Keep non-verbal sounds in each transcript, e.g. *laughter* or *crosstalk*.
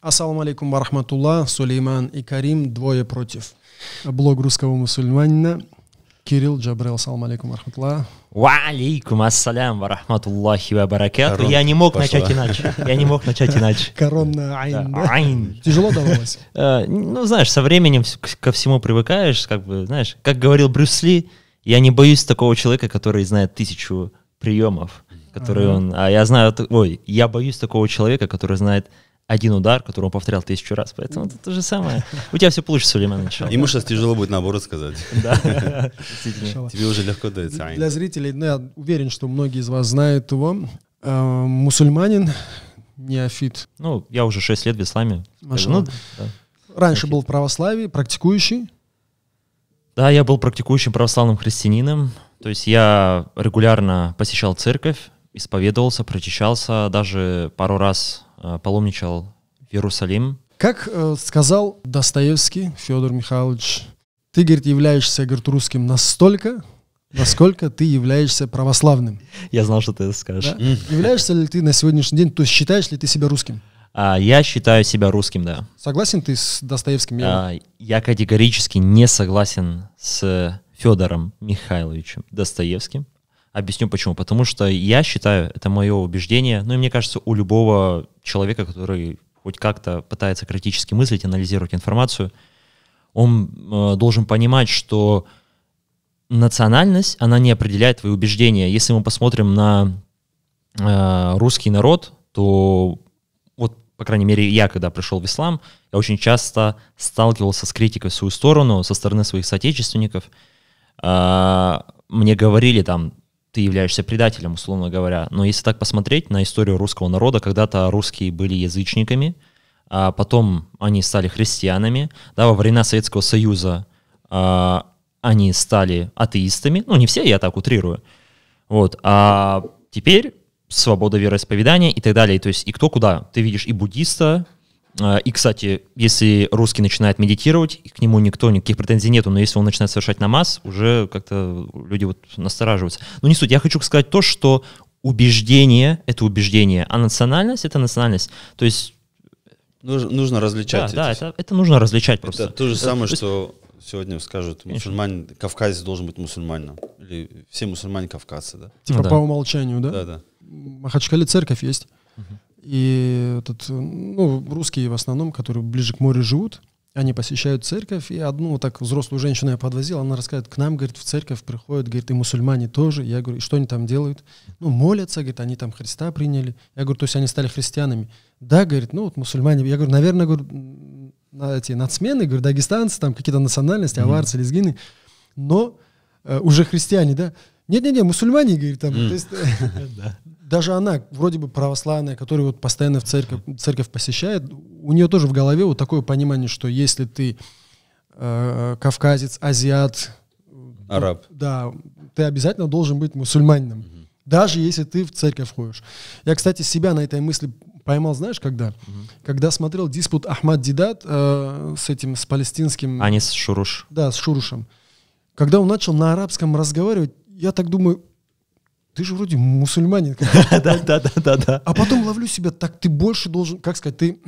Ассаламу алейкум варахматулла, Сулейман и Карим, двое против. Блог русского мусульманина. Кирилл Джабрел, ассаламу алейкум варахматулла. Ва алейкум ассалям варахматуллахи ва баракату. Я не мог пошла. начать иначе. Я не мог начать иначе. *laughs* Коронная айн. Да, айн. Тяжело давалось? *laughs* Э, ну, знаешь, со временем ко всему привыкаешь, как бы, знаешь, как говорил Брюс Ли, я не боюсь такого человека, который знает тысячу приемов который ага. он... А я знаю... Ой, я боюсь такого человека, который знает один удар, который он повторял тысячу раз. Поэтому это то же самое. У тебя все получится, Сулейман, иншалла. Ему сейчас тяжело будет наоборот сказать. *laughs* Да, *laughs* Тебе уже легко дается. Для зрителей, ну, я уверен, что многие из вас знают его. А, мусульманин, неофит. Ну, я уже 6 лет в исламе. Ну, Раньше был в православии, практикующий. Да, я был практикующим православным христианином. То есть я регулярно посещал церковь, исповедовался, прочищался, даже пару раз э, паломничал в Иерусалим. Как э, сказал Достоевский Федор Михайлович, ты, говорит, являешься, говорит, русским настолько, насколько ты являешься православным. Я знал, что ты это скажешь. Да? Являешься ли ты на сегодняшний день, то есть считаешь ли ты себя русским? А, я считаю себя русским, да. Согласен ты с Достоевским? а, я категорически не согласен с Федором Михайловичем Достоевским. Объясню почему. Потому что я считаю, это мое убеждение, ну и мне кажется, у любого человека, который хоть как-то пытается критически мыслить, анализировать информацию, он э, должен понимать, что национальность, она не определяет твои убеждения. Если мы посмотрим на э, русский народ, то вот, по крайней мере, я, когда пришел в ислам, я очень часто сталкивался с критикой в свою сторону, со стороны своих соотечественников. Э, мне говорили там, ты являешься предателем, условно говоря. Но если так посмотреть на историю русского народа, когда-то русские были язычниками, а потом они стали христианами. Да, во времена Советского Союза а, они стали атеистами. Ну, не все, я так утрирую. Вот. А теперь свобода вероисповедания и так далее. То есть и кто куда. Ты видишь и буддиста, а, и, кстати, если русский начинает медитировать, и к нему никто, никаких претензий нету, но если он начинает совершать намаз, уже как-то люди вот настораживаются. Но не суть. Я хочу сказать то, что убеждение — это убеждение, а национальность — это национальность. То есть... Нужно, нужно различать. Да, это. да, это, это нужно различать просто. Это то же э, самое, то есть... что сегодня скажут, мусульманин, кавказец должен быть мусульманином. Или все мусульмане кавказцы, да? Типа ну да. по умолчанию, да? Да, да. В Махачкале церковь есть. Угу. И этот, э, ну, русские в основном, которые ближе к морю живут, они посещают церковь, и одну вот так взрослую женщину я подвозил, она рассказывает, к нам, говорит, в церковь приходят, говорит, и мусульмане тоже. Я говорю, и что они там делают? Ну, молятся, говорит, они там Христа приняли. Я говорю, то есть они стали христианами? Да, говорит, ну вот мусульмане. Я говорю, наверное, говорю, на эти нацмены, говорю, дагестанцы, там какие-то национальности, аварцы, mm лезгины, но э, уже христиане, да? нет нет, нет, мусульмане, говорит, там, mm то есть, *laughs* *laughs* даже она, вроде бы православная, которая вот постоянно в церковь, церковь посещает, у нее тоже в голове вот такое понимание, что если ты э, кавказец, азиат, араб, да, ты обязательно должен быть мусульманином, угу. даже если ты в церковь ходишь. Я, кстати, себя на этой мысли поймал, знаешь, когда? Угу. Когда смотрел диспут Ахмад Дидат э, с этим, с палестинским... А не с Шуруш. Да, с Шурушем. Когда он начал на арабском разговаривать, я так думаю, ты же вроде мусульманин. *laughs* Да, да, да, да, да. А потом ловлю себя, так ты больше должен, как сказать, ты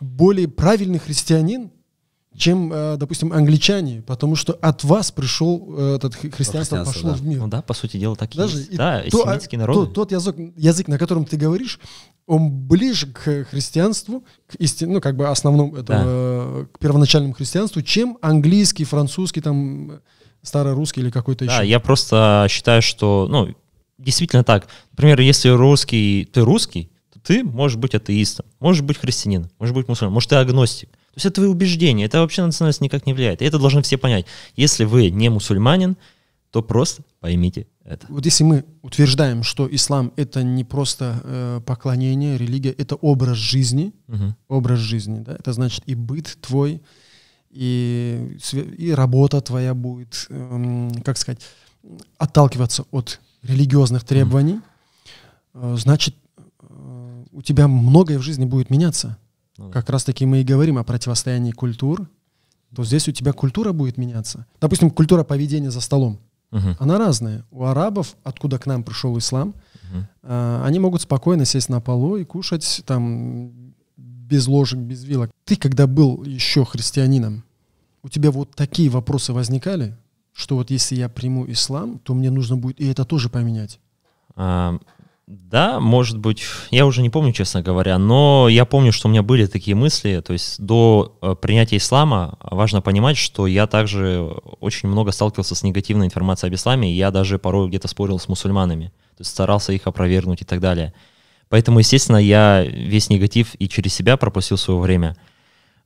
более правильный христианин, чем, э, допустим, англичане, потому что от вас пришел э, этот христианство, пошло в мир. Ну да, по сути дела, так и Даже есть. Да, то, а семитские тот язык, на котором ты говоришь, он ближе к христианству, к истине, ну, как бы основному э, к первоначальному христианству, чем английский, французский, там, старорусский или какой-то еще. Да, я просто считаю, что, ну, действительно так. Например, если русский, ты русский, то ты можешь быть атеистом, можешь быть христианином, можешь быть мусульманином, может, ты агностик. То есть это твои убеждения, это вообще национальность никак не влияет. И это должны все понять. Если вы не мусульманин, то просто поймите это. Вот если мы утверждаем, что ислам это не просто э, поклонение, религия, это образ жизни, угу. образ жизни, да, это значит и быт твой, и, и работа твоя будет, эм, как сказать, отталкиваться от религиозных требований, mm. значит, э, у тебя многое в жизни будет меняться. Mm. Как раз-таки мы и говорим о противостоянии культур, то здесь у тебя культура будет меняться. Допустим, культура поведения за столом. Угу. Она разная. У арабов, откуда к нам пришел ислам, угу. э, они могут спокойно сесть на полу и кушать там без ложек, без вилок. Ты, когда был еще христианином, у тебя вот такие вопросы возникали? что вот если я приму ислам, то мне нужно будет и это тоже поменять? А, да, может быть, я уже не помню, честно говоря, но я помню, что у меня были такие мысли, то есть до э, принятия ислама важно понимать, что я также очень много сталкивался с негативной информацией об исламе, и я даже порой где-то спорил с мусульманами, то есть старался их опровергнуть и так далее. Поэтому, естественно, я весь негатив и через себя пропустил свое время –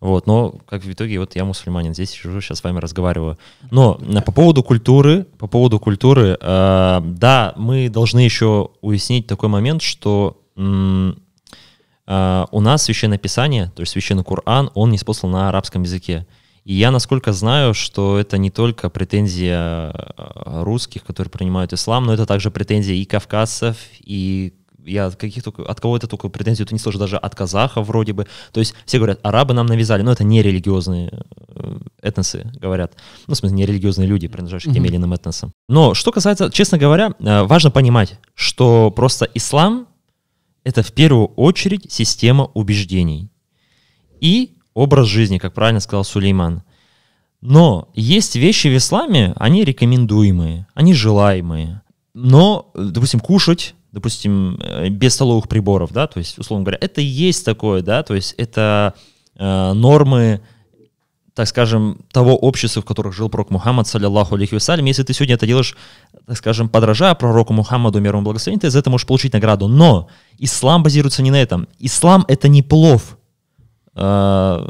вот, но как в итоге вот я мусульманин, здесь сижу, сейчас с вами разговариваю. Но э, по поводу культуры, по поводу культуры, э, да, мы должны еще уяснить такой момент, что э, у нас священное писание, то есть священный Коран, он не спослан на арабском языке. И я, насколько знаю, что это не только претензия э, русских, которые принимают ислам, но это также претензия и кавказцев, и я каких только, от кого это только претензию -то не слышу, даже от казаха вроде бы. То есть все говорят, арабы нам навязали, но это не религиозные э, этносы, говорят. Ну, в смысле, не религиозные люди, принадлежащие к тем или иным этносам. Но что касается, честно говоря, э, важно понимать, что просто ислам — это в первую очередь система убеждений и образ жизни, как правильно сказал Сулейман. Но есть вещи в исламе, они рекомендуемые, они желаемые. Но, допустим, кушать допустим, э, без столовых приборов, да, то есть, условно говоря, это и есть такое, да, то есть это э, нормы, так скажем, того общества, в котором жил пророк Мухаммад, саллиллаху алейхи вассалям, если ты сегодня это делаешь, так скажем, подражая пророку Мухаммаду, мир ему благословен, ты за это можешь получить награду. Но ислам базируется не на этом. Ислам — это не плов, э,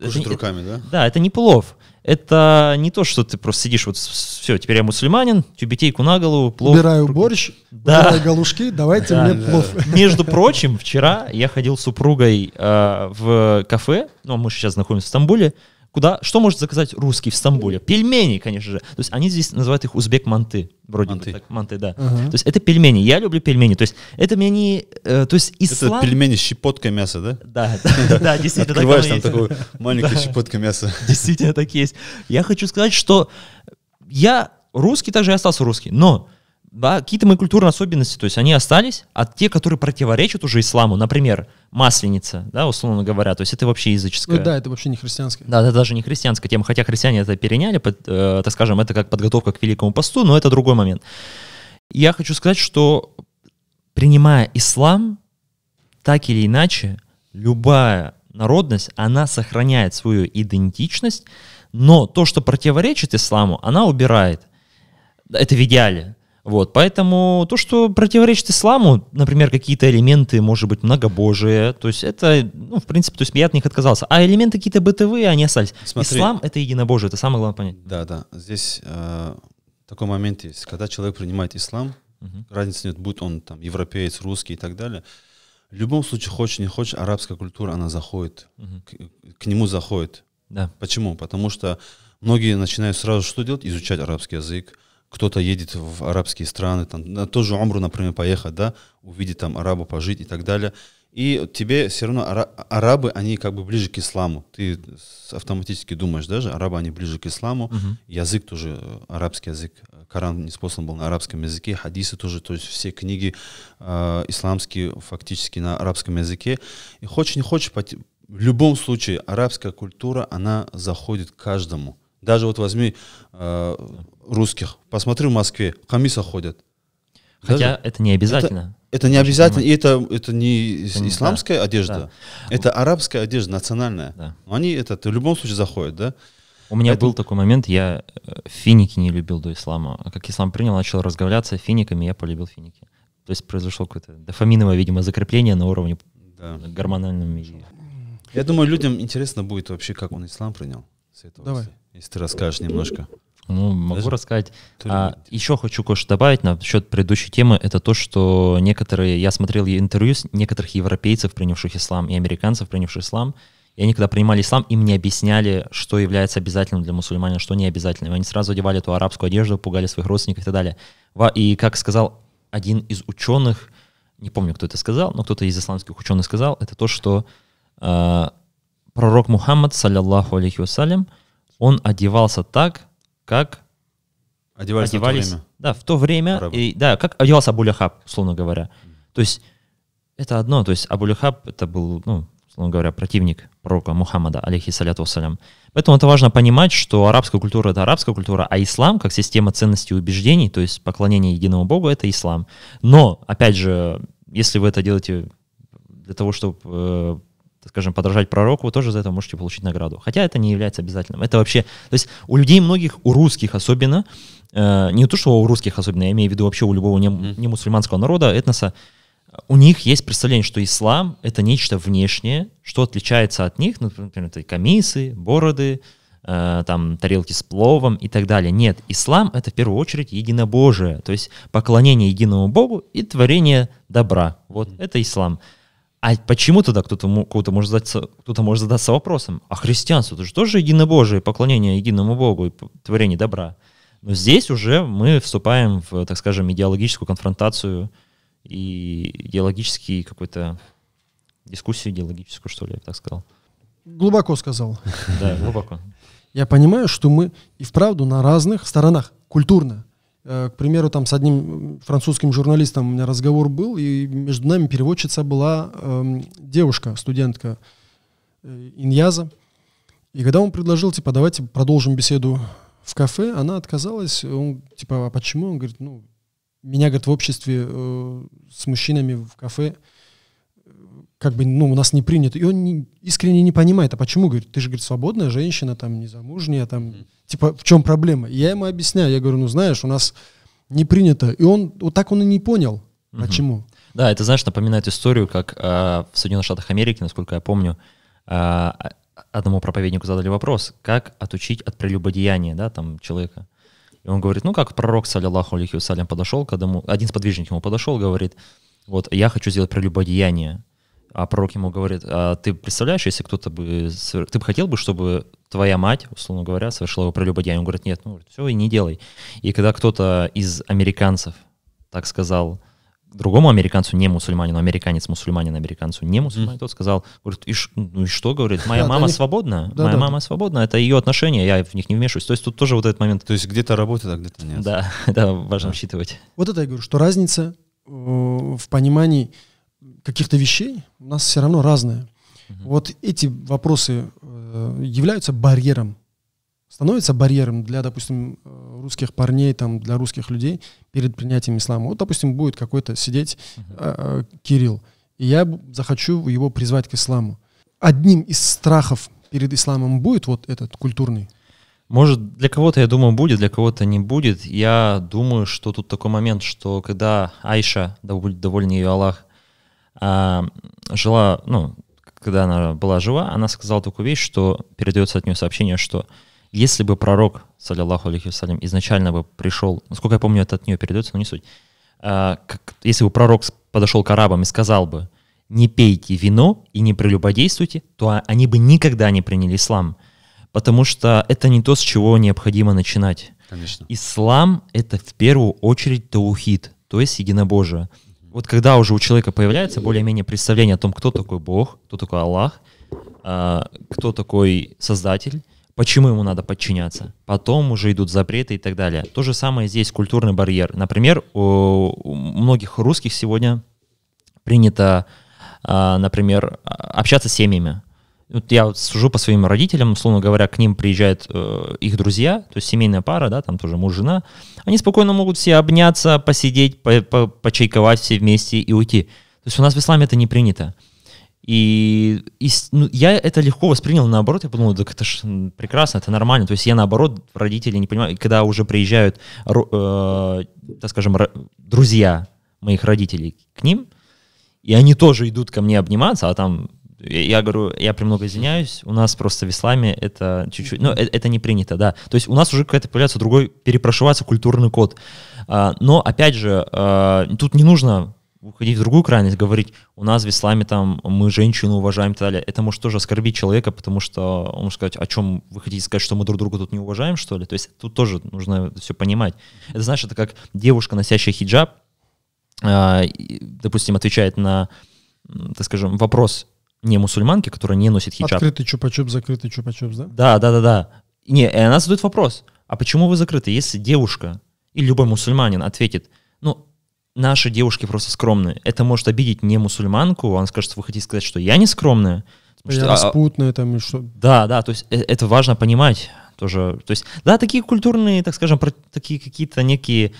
Кружит это, руками, да? Да, это не плов. Это не то, что ты просто сидишь, вот все, теперь я мусульманин, тюбетейку на голову, плов. Убираю борщ, да. убираю галушки, давайте да, мне да. плов. Между *laughs* прочим, вчера я ходил с супругой э, в кафе, ну, мы сейчас находимся в Стамбуле, Куда, что может заказать русский в Стамбуле? Пельмени, конечно же. То есть они здесь называют их узбек-манты. Вроде манты. бы так, манты, да. Ага. То есть это пельмени. Я люблю пельмени. То есть это мне не... Э, то есть ислам... Это пельмени с щепоткой мяса, да? Да, *laughs* да, да действительно. Открываешь там такую *laughs* маленькую щепотку мяса. *laughs* Действительно так есть. Я хочу сказать, что я русский, также я остался русский, но да, какие-то мои культурные особенности, то есть они остались, а те, которые противоречат уже исламу, например, масленица, да, условно говоря, то есть это вообще языческое. Ну, да, это вообще не христианское. Да, это даже не христианская тема, хотя христиане это переняли, под, э, так скажем, это как подготовка к Великому посту, но это другой момент. Я хочу сказать, что принимая ислам, так или иначе, любая народность, она сохраняет свою идентичность, но то, что противоречит исламу, она убирает. Это в идеале. Вот, поэтому то, что противоречит исламу, например, какие-то элементы, может быть, многобожие, то есть это, ну, в принципе, то есть я от них отказался. А элементы какие-то бытовые, они остались. Смотри, Ислам — это единобожие, это самое главное понять. Да, да, здесь э, такой момент есть. Когда человек принимает ислам, угу. разница нет, будь он там европеец, русский и так далее, в любом случае, хочешь не хочешь, арабская культура, она заходит, угу. к, к нему заходит. Да. Почему? Потому что многие начинают сразу что делать? Изучать арабский язык, кто-то едет в арабские страны, там, на ту же Умру, например, поехать, да, увидеть там араба пожить и так далее. И тебе все равно арабы, они как бы ближе к исламу. Ты автоматически думаешь даже, арабы, они ближе к исламу. Угу. Язык тоже, э, арабский язык. Э, Коран не способен был на арабском языке, хадисы тоже, то есть все книги э, исламские фактически на арабском языке. И хочешь не хочешь, в любом случае арабская культура, она заходит каждому. Даже вот возьми э, русских. Посмотри в Москве, хамиса ходят. Хотя Даже... это не обязательно. Это, это не обязательно, и это, это не исламская да, одежда, да. это арабская одежда, национальная. Да. Они это в любом случае заходят, да? У меня Поэтому... был такой момент, я э, финики не любил до ислама. А как ислам принял, начал разговляться финиками, я полюбил финики. То есть произошло какое-то дофаминовое, видимо, закрепление на уровне да. гормональном. Я думаю, людям интересно будет вообще, как он ислам принял. Давай. Если ты расскажешь немножко. Ну, могу Даже... рассказать. А, еще хочу кое-что добавить на счет предыдущей темы. Это то, что некоторые... Я смотрел интервью с некоторых европейцев, принявших ислам, и американцев, принявших ислам. И они, когда принимали ислам, им не объясняли, что является обязательным для мусульманина, что не обязательным. Они сразу одевали эту арабскую одежду, пугали своих родственников и так далее. И, как сказал один из ученых, не помню, кто это сказал, но кто-то из исламских ученых сказал, это то, что э, пророк Мухаммад, саллиллаху алейхи вассалям, он одевался так, как одевались, одевались в то время. Да, в то время. И, да, как одевался Абуляхаб, условно говоря. То есть это одно. То есть Абуляхаб это был, ну, условно говоря, противник пророка Мухаммада, алейхиссаляту вассалям. Поэтому это важно понимать, что арабская культура — это арабская культура, а ислам, как система ценностей и убеждений, то есть поклонение единому Богу — это ислам. Но, опять же, если вы это делаете для того, чтобы э, скажем, подражать пророку, вы тоже за это можете получить награду. Хотя это не является обязательным. Это вообще, то есть у людей многих, у русских особенно, э, не то что у русских особенно, я имею в виду вообще у любого не, не мусульманского народа, этноса, у них есть представление, что ислам — это нечто внешнее, что отличается от них, ну, например, это комиссы, бороды, э, там, тарелки с пловом и так далее. Нет, ислам — это в первую очередь единобожие, то есть поклонение единому Богу и творение добра. Вот, это ислам. А почему тогда кто-то кто может, задаться, кто может задаться вопросом, а христианство это же тоже единобожие, поклонение единому Богу и творение добра. Но здесь уже мы вступаем в, так скажем, идеологическую конфронтацию и идеологический какой-то дискуссию идеологическую, что ли, я бы так сказал. Глубоко сказал. Да, глубоко. Я понимаю, что мы и вправду на разных сторонах культурно. Э, к примеру, там с одним французским журналистом у меня разговор был, и между нами переводчица была э, девушка, студентка э, Иньяза. И когда он предложил, типа, давайте продолжим беседу в кафе, она отказалась. Он, типа, а почему? Он говорит, ну, меня, говорит, в обществе э, с мужчинами в кафе э, как бы, ну, у нас не принято. И он не, искренне не понимает, а почему, говорит, ты же, говорит, свободная женщина, там, незамужняя, там, mm. типа, в чем проблема? И я ему объясняю, я говорю, ну, знаешь, у нас не принято. И он, вот так он и не понял, mm-hmm. почему. Да, это, знаешь, напоминает историю, как э, в Соединенных Штатах Америки, насколько я помню, э, одному проповеднику задали вопрос, как отучить от прелюбодеяния, да, там, человека. И он говорит, ну, как пророк, саллиллаху алейхи вассалям, подошел к одному, один из подвижников ему подошел, говорит, вот, я хочу сделать прелюбодеяние. А пророк ему говорит, а ты представляешь, если кто-то бы... Ты бы хотел бы, чтобы твоя мать, условно говоря, совершила его прелюбодеяние? Он говорит, нет, ну все, и не делай. И когда кто-то из американцев так сказал другому американцу, не мусульманину, американец мусульманин американцу, не мусульманин, mm. тот сказал, говорит, и ш, ну и что, говорит, моя мама свободна, моя мама свободна, это ее отношения, я в них не вмешиваюсь. То есть тут тоже вот этот момент. То есть где-то работает, а где-то нет. Да, *laughs* это важно учитывать. Вот это я говорю, что разница э, в понимании каких-то вещей у нас все равно разное. Угу. Вот эти вопросы э, являются барьером, становятся барьером для, допустим, э, русских парней, там, для русских людей перед принятием ислама. Вот, допустим, будет какой-то сидеть э, э, Кирилл, и я захочу его призвать к исламу. Одним из страхов перед исламом будет вот этот культурный? Может, для кого-то, я думаю, будет, для кого-то не будет. Я думаю, что тут такой момент, что когда Айша, да будет доволен ее Аллах, а, жила, ну, когда она была жива, она сказала такую вещь, что передается от нее сообщение, что если бы пророк, саллиллаху алейхи вассалям, изначально бы пришел, насколько я помню, это от нее передается, но не суть, а, как, если бы пророк подошел к арабам и сказал бы, не пейте вино и не прелюбодействуйте, то а, они бы никогда не приняли ислам, потому что это не то, с чего необходимо начинать. Конечно. Ислам — это в первую очередь таухид, то есть единобожие вот когда уже у человека появляется более-менее представление о том, кто такой Бог, кто такой Аллах, а, кто такой Создатель, почему ему надо подчиняться. Потом уже идут запреты и так далее. То же самое здесь культурный барьер. Например, у многих русских сегодня принято, а, например, общаться с семьями вот я вот сужу по своим родителям, условно говоря, к ним приезжают э, их друзья, то есть семейная пара, да, там тоже муж, жена, они спокойно могут все обняться, посидеть, по, по, почайковать все вместе и уйти. То есть у нас в исламе это не принято. И, и ну, я это легко воспринял, наоборот, я подумал, так это ж прекрасно, это нормально. То есть я, наоборот, родители не понимаю, когда уже приезжают, э, так скажем, друзья моих родителей к ним, и они тоже идут ко мне обниматься, а там я говорю, я премного извиняюсь, у нас просто в исламе это чуть-чуть, ну, э, это не принято, да. То есть у нас уже какая-то появляется другой, перепрошивается культурный код. А, но, опять же, а, тут не нужно уходить в другую крайность, говорить, у нас в исламе там мы женщину уважаем и так далее. Это может тоже оскорбить человека, потому что он может сказать, о чем вы хотите сказать, что мы друг друга тут не уважаем, что ли? То есть тут тоже нужно все понимать. Это значит, это как девушка, носящая хиджаб, а, допустим, отвечает на, так скажем, вопрос не мусульманки, которая не носит хиджаб. Открытый чупа-чуп, закрытый чупа-чуп, да? Да, да, да, да. Не, и она задает вопрос, а почему вы закрыты? Если девушка и любой мусульманин ответит, ну, наши девушки просто скромные, это может обидеть не мусульманку, Он скажет, вы хотите сказать, что я не скромная? Я что, а, распутная а, там и что? Да, да, то есть э, это важно понимать тоже. То есть, да, такие культурные, так скажем, такие какие-то некие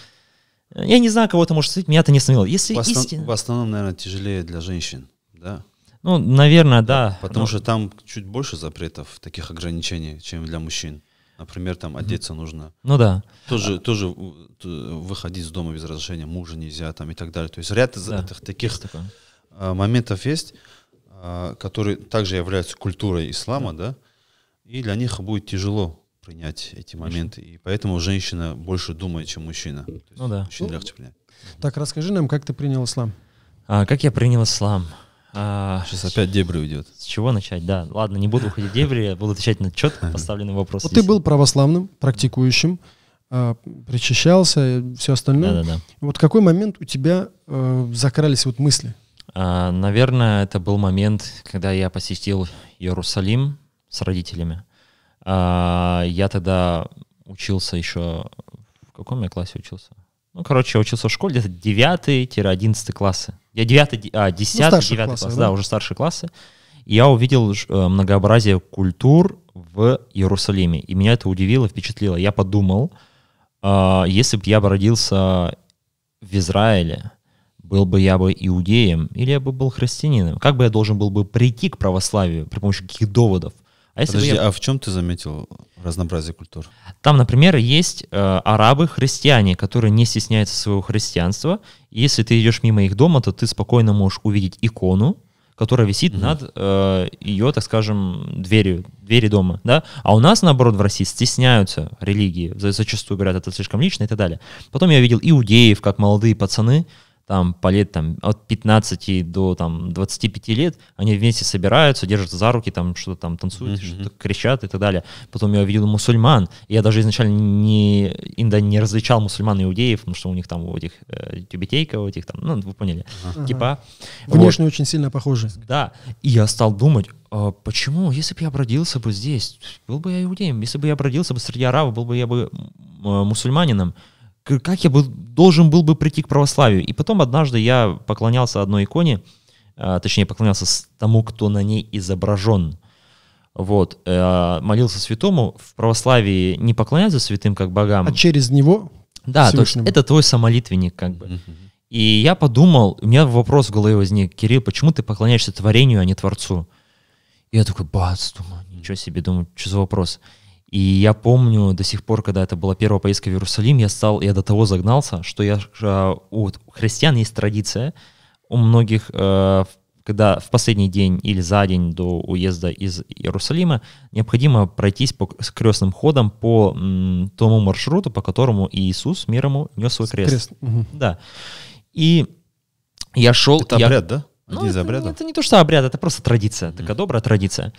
э, я не знаю, кого это может светить, меня это не остановило. Если в, основ... истина... в основном, наверное, тяжелее для женщин, да? Ну, наверное, да. Потому но... что там чуть больше запретов, таких ограничений, чем для мужчин. Например, там одеться mm-hmm. нужно. Ну да. Тоже, а... тоже выходить из дома без разрешения мужа нельзя, там и так далее. То есть ряд да, этих таких а, моментов есть, а, которые также являются культурой ислама, да. да, и для них будет тяжело принять эти моменты. И поэтому женщина больше думает, чем мужчина. ну да. Мужчина легче принять. Так, расскажи нам, как ты принял ислам? А, как я принял ислам? А, Сейчас опять дебри уйдет. С чего начать, да. Ладно, не буду уходить в дебри, я буду отвечать на четко поставленный вопрос. Вот ты был православным, практикующим, а, причащался, все остальное. Да-да-да. Вот в какой момент у тебя э, закрались вот мысли? А, наверное, это был момент, когда я посетил Иерусалим с родителями. А, я тогда учился еще... В каком я классе учился? Ну, короче, я учился в школе где-то 9-11 классы. Я 9, а, 10, ну, 9 классы, класс, да? да, уже старшие классы. И я увидел э, многообразие культур в Иерусалиме. И меня это удивило, впечатлило. Я подумал, а, если бы я бы родился в Израиле, был бы я бы иудеем или я бы был христианином? Как бы я должен был бы прийти к православию при помощи каких доводов? А, если Подожди, я... а в чем ты заметил разнообразие культур? Там, например, есть э, арабы, христиане, которые не стесняются своего христианства. И если ты идешь мимо их дома, то ты спокойно можешь увидеть икону, которая висит угу. над э, ее, так скажем, дверью, двери дома, да. А у нас, наоборот, в России стесняются религии, зачастую говорят, это слишком лично и так далее. Потом я видел иудеев, как молодые пацаны там по лет там, от 15 до там, 25 лет, они вместе собираются, держатся за руки, там что-то там танцуют, mm-hmm. что-то кричат и так далее. Потом я увидел мусульман. Я даже изначально не, иногда не различал мусульман и иудеев, потому что у них там у этих э, тюбетейка, у этих там, ну, вы поняли, uh-huh. типа. Внешне вот. очень сильно похожи. Да. И я стал думать, а почему, если бы я бродился бы здесь, был бы я иудеем, если бы я бродился бы среди арабов, был бы я бы э, мусульманином, как я бы должен был бы прийти к православию. И потом однажды я поклонялся одной иконе, а, точнее, поклонялся тому, кто на ней изображен. Вот, э, молился святому, в православии не поклоняются святым как богам. А через него? Да, то есть это твой самолитвенник как бы. uh И я подумал, у меня вопрос в голове возник, Кирилл, почему ты поклоняешься творению, а не Творцу? И я такой, бац, думаю, ничего себе, думаю, что за вопрос. И я помню до сих пор, когда это была первая поездка в Иерусалим, я стал, я до того загнался, что я э, у христиан есть традиция, у многих, э, когда в последний день или за день до уезда из Иерусалима необходимо пройтись по крестным ходом по тому маршруту, по которому Иисус мир нес свой крест. крест. Да. И я шел. Это я... обряд, да? Ну, это, обряда? это не то, что обряд, это просто традиция, mm такая добрая традиция.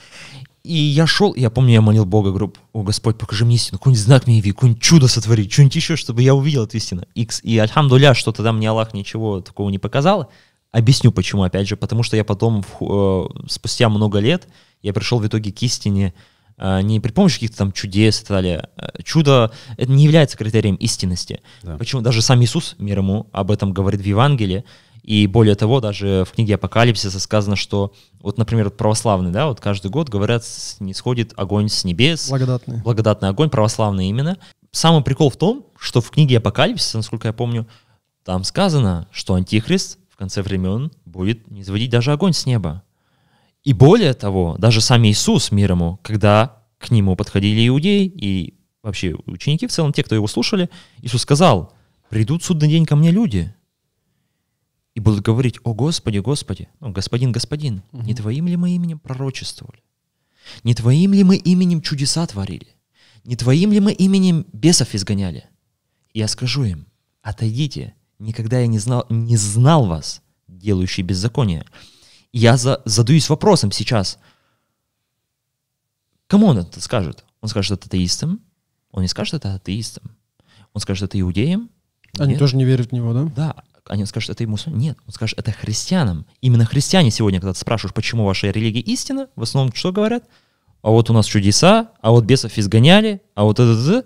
И я шел, я помню, я молил Бога, говорю, о, Господь, покажи мне истину, какой-нибудь знак мне яви, какое-нибудь чудо сотвори, что-нибудь еще, чтобы я увидел эту истину. И, и альхамдуля, что тогда мне Аллах ничего такого не показал. Объясню почему, опять же, потому что я потом, э, спустя много лет, я пришел в итоге к истине, э, не при помощи каких-то там чудес и так далее. Э, чудо это не является критерием истинности. Да. Почему даже сам Иисус, мир ему, об этом говорит в Евангелии, и более того, даже в книге Апокалипсиса сказано, что вот, например, православные, да, вот каждый год говорят, не сходит огонь с небес. Благодатный. Благодатный огонь, православный именно. Самый прикол в том, что в книге Апокалипсиса, насколько я помню, там сказано, что Антихрист в конце времен будет не заводить даже огонь с неба. И более того, даже сам Иисус мир ему, когда к нему подходили иудеи и вообще ученики в целом, те, кто его слушали, Иисус сказал, придут судный день ко мне люди – и будут говорить, о Господи, Господи, ну, Господин, Господин, угу. не Твоим ли мы именем пророчествовали? Не Твоим ли мы именем чудеса творили? Не Твоим ли мы именем бесов изгоняли? И я скажу им, отойдите, никогда я не знал, не знал вас, делающие беззаконие. я за, задаюсь вопросом сейчас, кому он это скажет? Он скажет это атеистам? Он не скажет это атеистам. Он скажет это иудеям? Они Нет? тоже не верят в него, да? Да. Они скажут, это ему Нет, он скажет, это христианам. Именно христиане сегодня, когда ты спрашиваешь, почему ваша религия истина, в основном что говорят? А вот у нас чудеса, а вот бесов изгоняли, а вот это...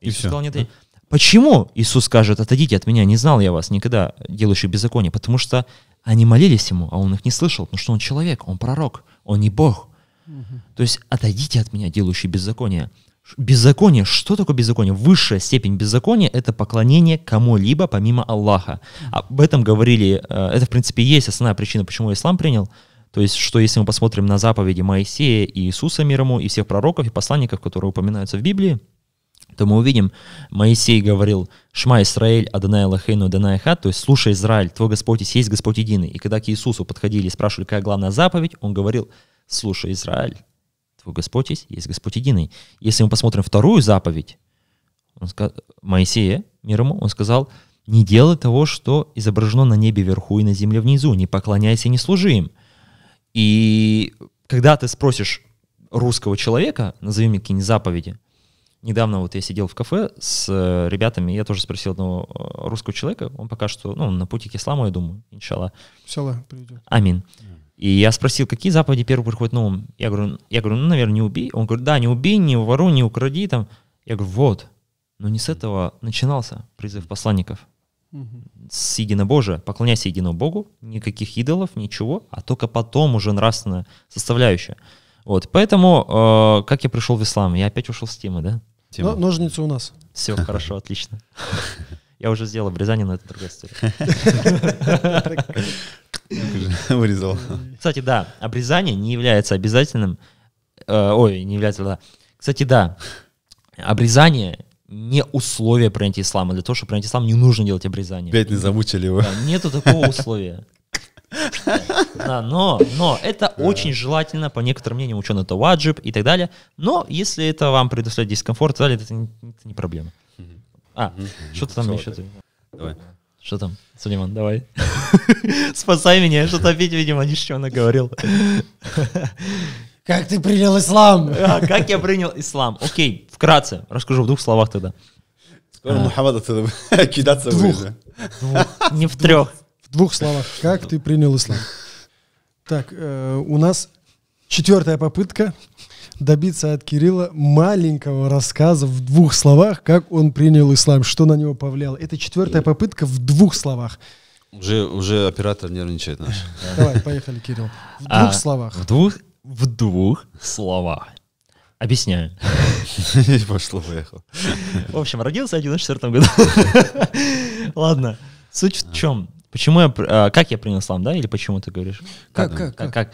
И Иисус все. сказал, нет, да. Почему Иисус скажет, отойдите от меня, не знал я вас никогда, делающих беззаконие? Потому что они молились ему, а он их не слышал, потому что он человек, он пророк, он не Бог. Угу. То есть отойдите от меня, делающий беззаконие. Беззаконие, что такое беззаконие? Высшая степень беззакония — это поклонение кому-либо помимо Аллаха. Об этом говорили, э, это в принципе есть основная причина, почему ислам принял. То есть, что если мы посмотрим на заповеди Моисея и Иисуса Мирому и всех пророков и посланников, которые упоминаются в Библии, то мы увидим, Моисей говорил «Шма Исраэль, Адонай Лахейну, Адонай Хат», то есть «Слушай, Израиль, твой Господь и есть Господь единый». И когда к Иисусу подходили и спрашивали, какая главная заповедь, он говорил «Слушай, Израиль, твой Господь есть, есть Господь единый. Если мы посмотрим вторую заповедь он сказ... Моисея, мир ему, он сказал, не делай того, что изображено на небе вверху и на земле внизу, не поклоняйся не служи им. И когда ты спросишь русского человека, назовем какие-нибудь заповеди, недавно вот я сидел в кафе с э, ребятами, я тоже спросил одного э, русского человека, он пока что, ну, на пути к исламу, я думаю, иншалла. Иншалла, придет. Амин. И я спросил, какие заповеди первые приходят на ну, ум? Я говорю, я говорю, ну, наверное, не убей. Он говорит, да, не убей, не вору, не укради. Там. Я говорю, вот. Но не с этого начинался призыв посланников. с единого Божия, Поклоняйся единому Богу, никаких идолов, ничего, а только потом уже нравственная составляющая. Вот, поэтому, э, как я пришел в ислам, я опять ушел с темы, да? Тема. Но ножницы у нас. Все, *laughs* хорошо, отлично. *laughs* Я уже сделал обрезание Рязани, но это другая история. *laughs* Вырезал. Кстати, да, обрезание не является обязательным. Э, ой, не является, да. Кстати, да, обрезание не условие принятия ислама. Для того, чтобы принять ислам, не нужно делать обрезание. Опять не замучили его. нету такого условия. Да, но, но это да. очень желательно, по некоторым мнениям ученых, это ваджиб и так далее. Но если это вам предоставляет дискомфорт, то это, это не проблема. А, что ты там еще? Давай. Что там, Сулейман, давай. *laughs* Спасай меня, что-то опять, видимо, ни с чего наговорил. Как ты принял ислам? А, как я принял ислам? Окей, вкратце, расскажу в двух словах тогда. Скоро а, Мухаммад отсюда *laughs* кидаться двух, будет. Двух, не в трех. В двух словах, как ты принял ислам? Так, э, у нас четвертая попытка добиться от Кирилла маленького рассказа в двух словах, как он принял ислам, что на него повлияло. Это четвертая э. попытка в двух словах. Уже, уже оператор нервничает наш. *laughs* Давай, поехали, Кирилл. В а, двух а, словах. В двух, в двух словах. Объясняю. *laughs* Пошло, поехал. В общем, родился я в 94 году. *laughs* Ладно. Суть в а. чем? Почему я... А, как я принял ислам, да? Или почему ты говоришь? как, как? как?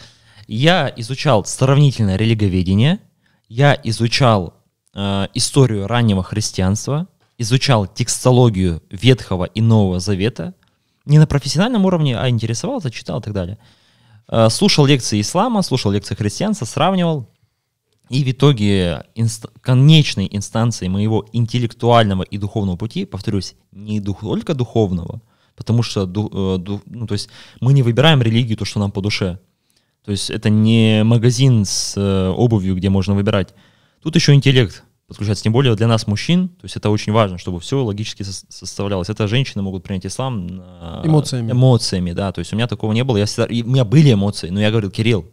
Я изучал сравнительное религоведение, я изучал э, историю раннего христианства, изучал текстологию Ветхого и Нового Завета, не на профессиональном уровне, а интересовался, читал и так далее. Э, слушал лекции ислама, слушал лекции христианства, сравнивал. И в итоге инст- конечной инстанцией моего интеллектуального и духовного пути, повторюсь, не дух, только духовного, потому что ду, э, ду, ну, то есть мы не выбираем религию, то, что нам по душе. То есть это не магазин с э, обувью, где можно выбирать. Тут еще интеллект подключается, тем более для нас, мужчин. То есть это очень важно, чтобы все логически со- составлялось. Это женщины могут принять ислам э, эмоциями. эмоциями, да. То есть у меня такого не было. Я всегда, у меня были эмоции, но я говорил, Кирилл,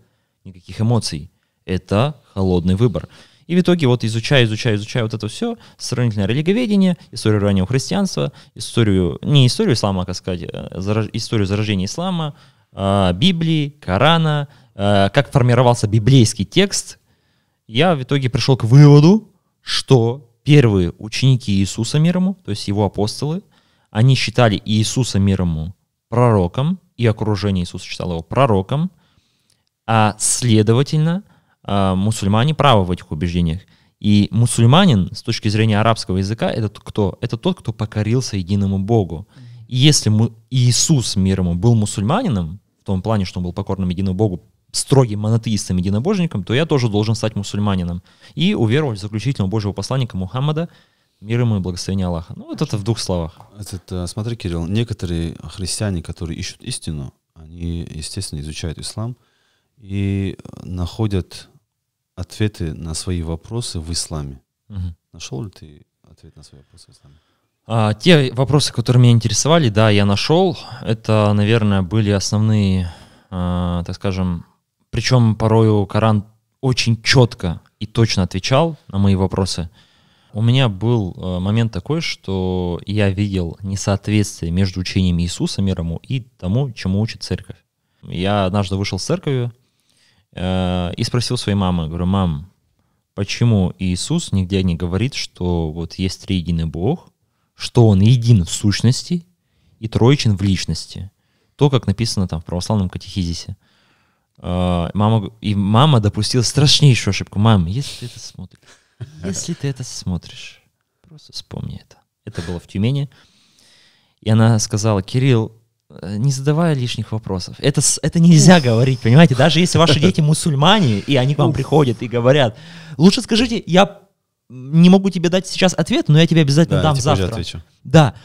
никаких эмоций. Это холодный выбор. И в итоге вот изучая, изучая, изучая вот это все, сравнительное религоведение, историю раннего христианства, историю, не историю ислама, как сказать, э, зараж, историю заражения ислама, а, Библии, Корана, Э, как формировался библейский текст, я в итоге пришел к выводу, что первые ученики Иисуса мирому, то есть его апостолы, они считали Иисуса мирому пророком, и окружение Иисуса считало его пророком, а следовательно, э, мусульмане правы в этих убеждениях. И мусульманин, с точки зрения арабского языка, это кто? Это тот, кто покорился единому Богу. И если Иисус мир ему был мусульманином, в том плане, что он был покорным единому Богу строгим монотеистом единобожником, то я тоже должен стать мусульманином. И уверовать в заключительного Божьего посланника Мухаммада, мир ему и благословение Аллаха. Ну, вот это в двух словах. Этот, э, смотри, Кирилл, некоторые христиане, которые ищут истину, они, естественно, изучают ислам и э, находят ответы на свои вопросы в исламе. Угу. Нашел ли ты ответ на свои вопросы в исламе? А, те вопросы, которые меня интересовали, да, я нашел. Это, наверное, были основные, э, так скажем, причем порою Коран очень четко и точно отвечал на мои вопросы. У меня был э, момент такой, что я видел несоответствие между учением Иисуса, Мирому и тому, чему учит церковь. Я однажды вышел с церковью э, и спросил своей мамы, говорю, мам, почему Иисус нигде не говорит, что вот есть единый Бог, что Он един в сущности и троичен в личности? То, как написано там в православном катехизисе. А, мама, и мама допустила страшнейшую ошибку. Мам, если ты это смотришь, *laughs* если ты это смотришь, просто вспомни это. Это было в Тюмени. И она сказала, Кирилл, э, не задавая лишних вопросов. Это, это нельзя Уф. говорить, понимаете? Даже если ваши *laughs* дети мусульмане, и они к вам Уф. приходят и говорят, лучше скажите, я не могу тебе дать сейчас ответ, но я тебе обязательно да, дам я завтра. Отвечу. Да.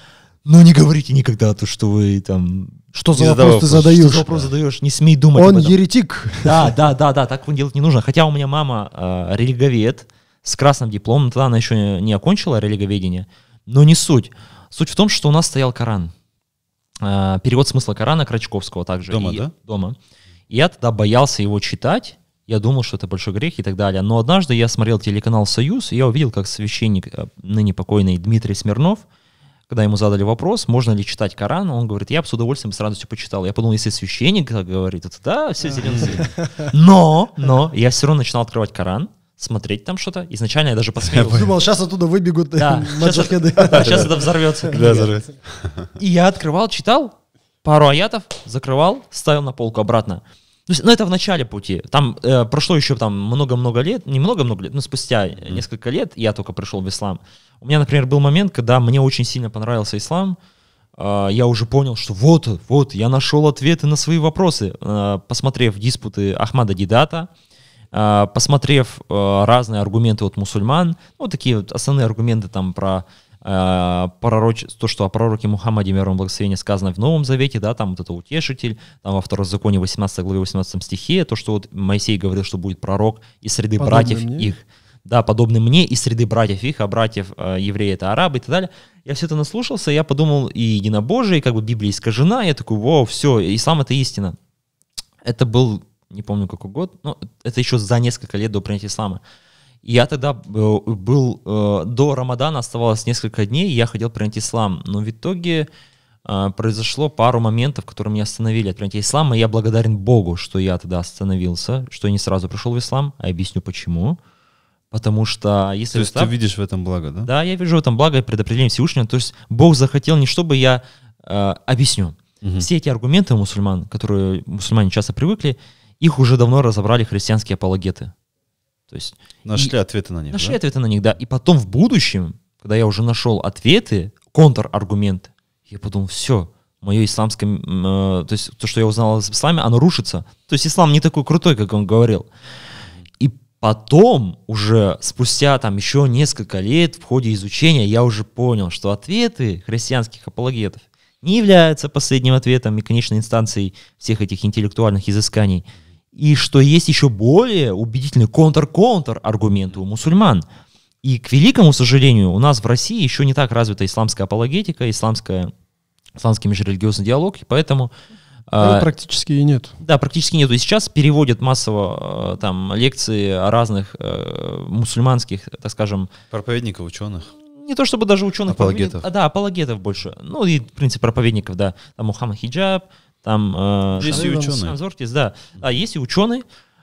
Но не говорите никогда то, что вы там что за вопрос ты задаешь? Что за вопрос задаешь? Не смей думать Он еретик. *laughs* Да, да, да, да, так делать не нужно. Хотя у меня мама э, религовед с красным дипломом, тогда она еще не окончила религоведение, но не суть. Суть в том, что у нас стоял Коран. Э, перевод смысла Корана Крачковского также. Дома, и, да? Дома. И я тогда боялся его читать, я думал, что это большой грех и так далее. Но однажды я смотрел телеканал «Союз», и я увидел, как священник, э, ныне покойный Дмитрий Смирнов, когда ему задали вопрос, можно ли читать Коран, он говорит, я бы с удовольствием, с радостью почитал. Я подумал, если священник говорит, это да, все зелен *laughs* Но, но, я все равно начинал открывать Коран, смотреть там что-то. Изначально я даже посмеялся. Я думал, сейчас оттуда выбегут да, маджахеды. Э, *laughs* да, сейчас это взорвется. Да, взорвется. И я открывал, читал, пару аятов, закрывал, ставил на полку обратно. То ну, есть, ну, это в начале пути. Там э, прошло еще там много-много лет, не много-много лет, но спустя mm-hmm. несколько лет я только пришел в ислам. У меня, например, был момент, когда мне очень сильно понравился ислам. Э, я уже понял, что вот, вот, я нашел ответы на свои вопросы, э, посмотрев диспуты Ахмада Дидата, э, посмотрев э, разные аргументы от мусульман, ну, такие вот основные аргументы там про Э, пророч... то, что о пророке Мухаммаде, мир ему, благословения, сказано в Новом Завете, да, там вот это утешитель, там во второзаконе 18 главе 18 стихе, то, что вот Моисей говорил, что будет пророк из среды подобный братьев мне. их, да, подобный мне, и среды братьев их, а братьев э, евреи это арабы и так далее. Я все это наслушался, я подумал, и единобожие, и как бы Библия искажена, я такой, вау, все, ислам это истина. Это был, не помню какой год, но это еще за несколько лет до принятия ислама. Я тогда э, был, э, до Рамадана оставалось несколько дней, я хотел принять ислам, но в итоге э, произошло пару моментов, которые меня остановили от принятия ислама, и я благодарен Богу, что я тогда остановился, что я не сразу пришел в ислам, а объясню почему. Потому что если... То есть ты видишь в этом благо, да? Да, я вижу в этом благо и предопределение Всевышнего. То есть Бог захотел не чтобы я э, объясню. Угу. Все эти аргументы мусульман, которые мусульмане часто привыкли, их уже давно разобрали христианские апологеты. То есть нашли и, ответы на них. Нашли да? ответы на них, да. И потом в будущем, когда я уже нашел ответы, контраргументы, я подумал, все, мое исламское, э, то есть то, что я узнал об исламе, оно рушится. То есть ислам не такой крутой, как он говорил. И потом, уже спустя там еще несколько лет в ходе изучения, я уже понял, что ответы христианских апологетов не являются последним ответом и конечной инстанцией всех этих интеллектуальных изысканий. И что есть еще более убедительный контр-контр аргумент у мусульман. И к великому сожалению, у нас в России еще не так развита исламская апологетика, исламская, исламский межрелигиозный диалог, и поэтому... А его а, практически и нет. Да, практически нету. И сейчас переводят массово э, там лекции о разных э, мусульманских, так скажем... Проповедников, ученых не то чтобы даже ученых. А апологетов. А, да, апологетов больше. Ну и, в принципе, проповедников, да. Там Мухаммад Хиджаб, там э, есть и ученые. Зортис, да. А есть и ученые.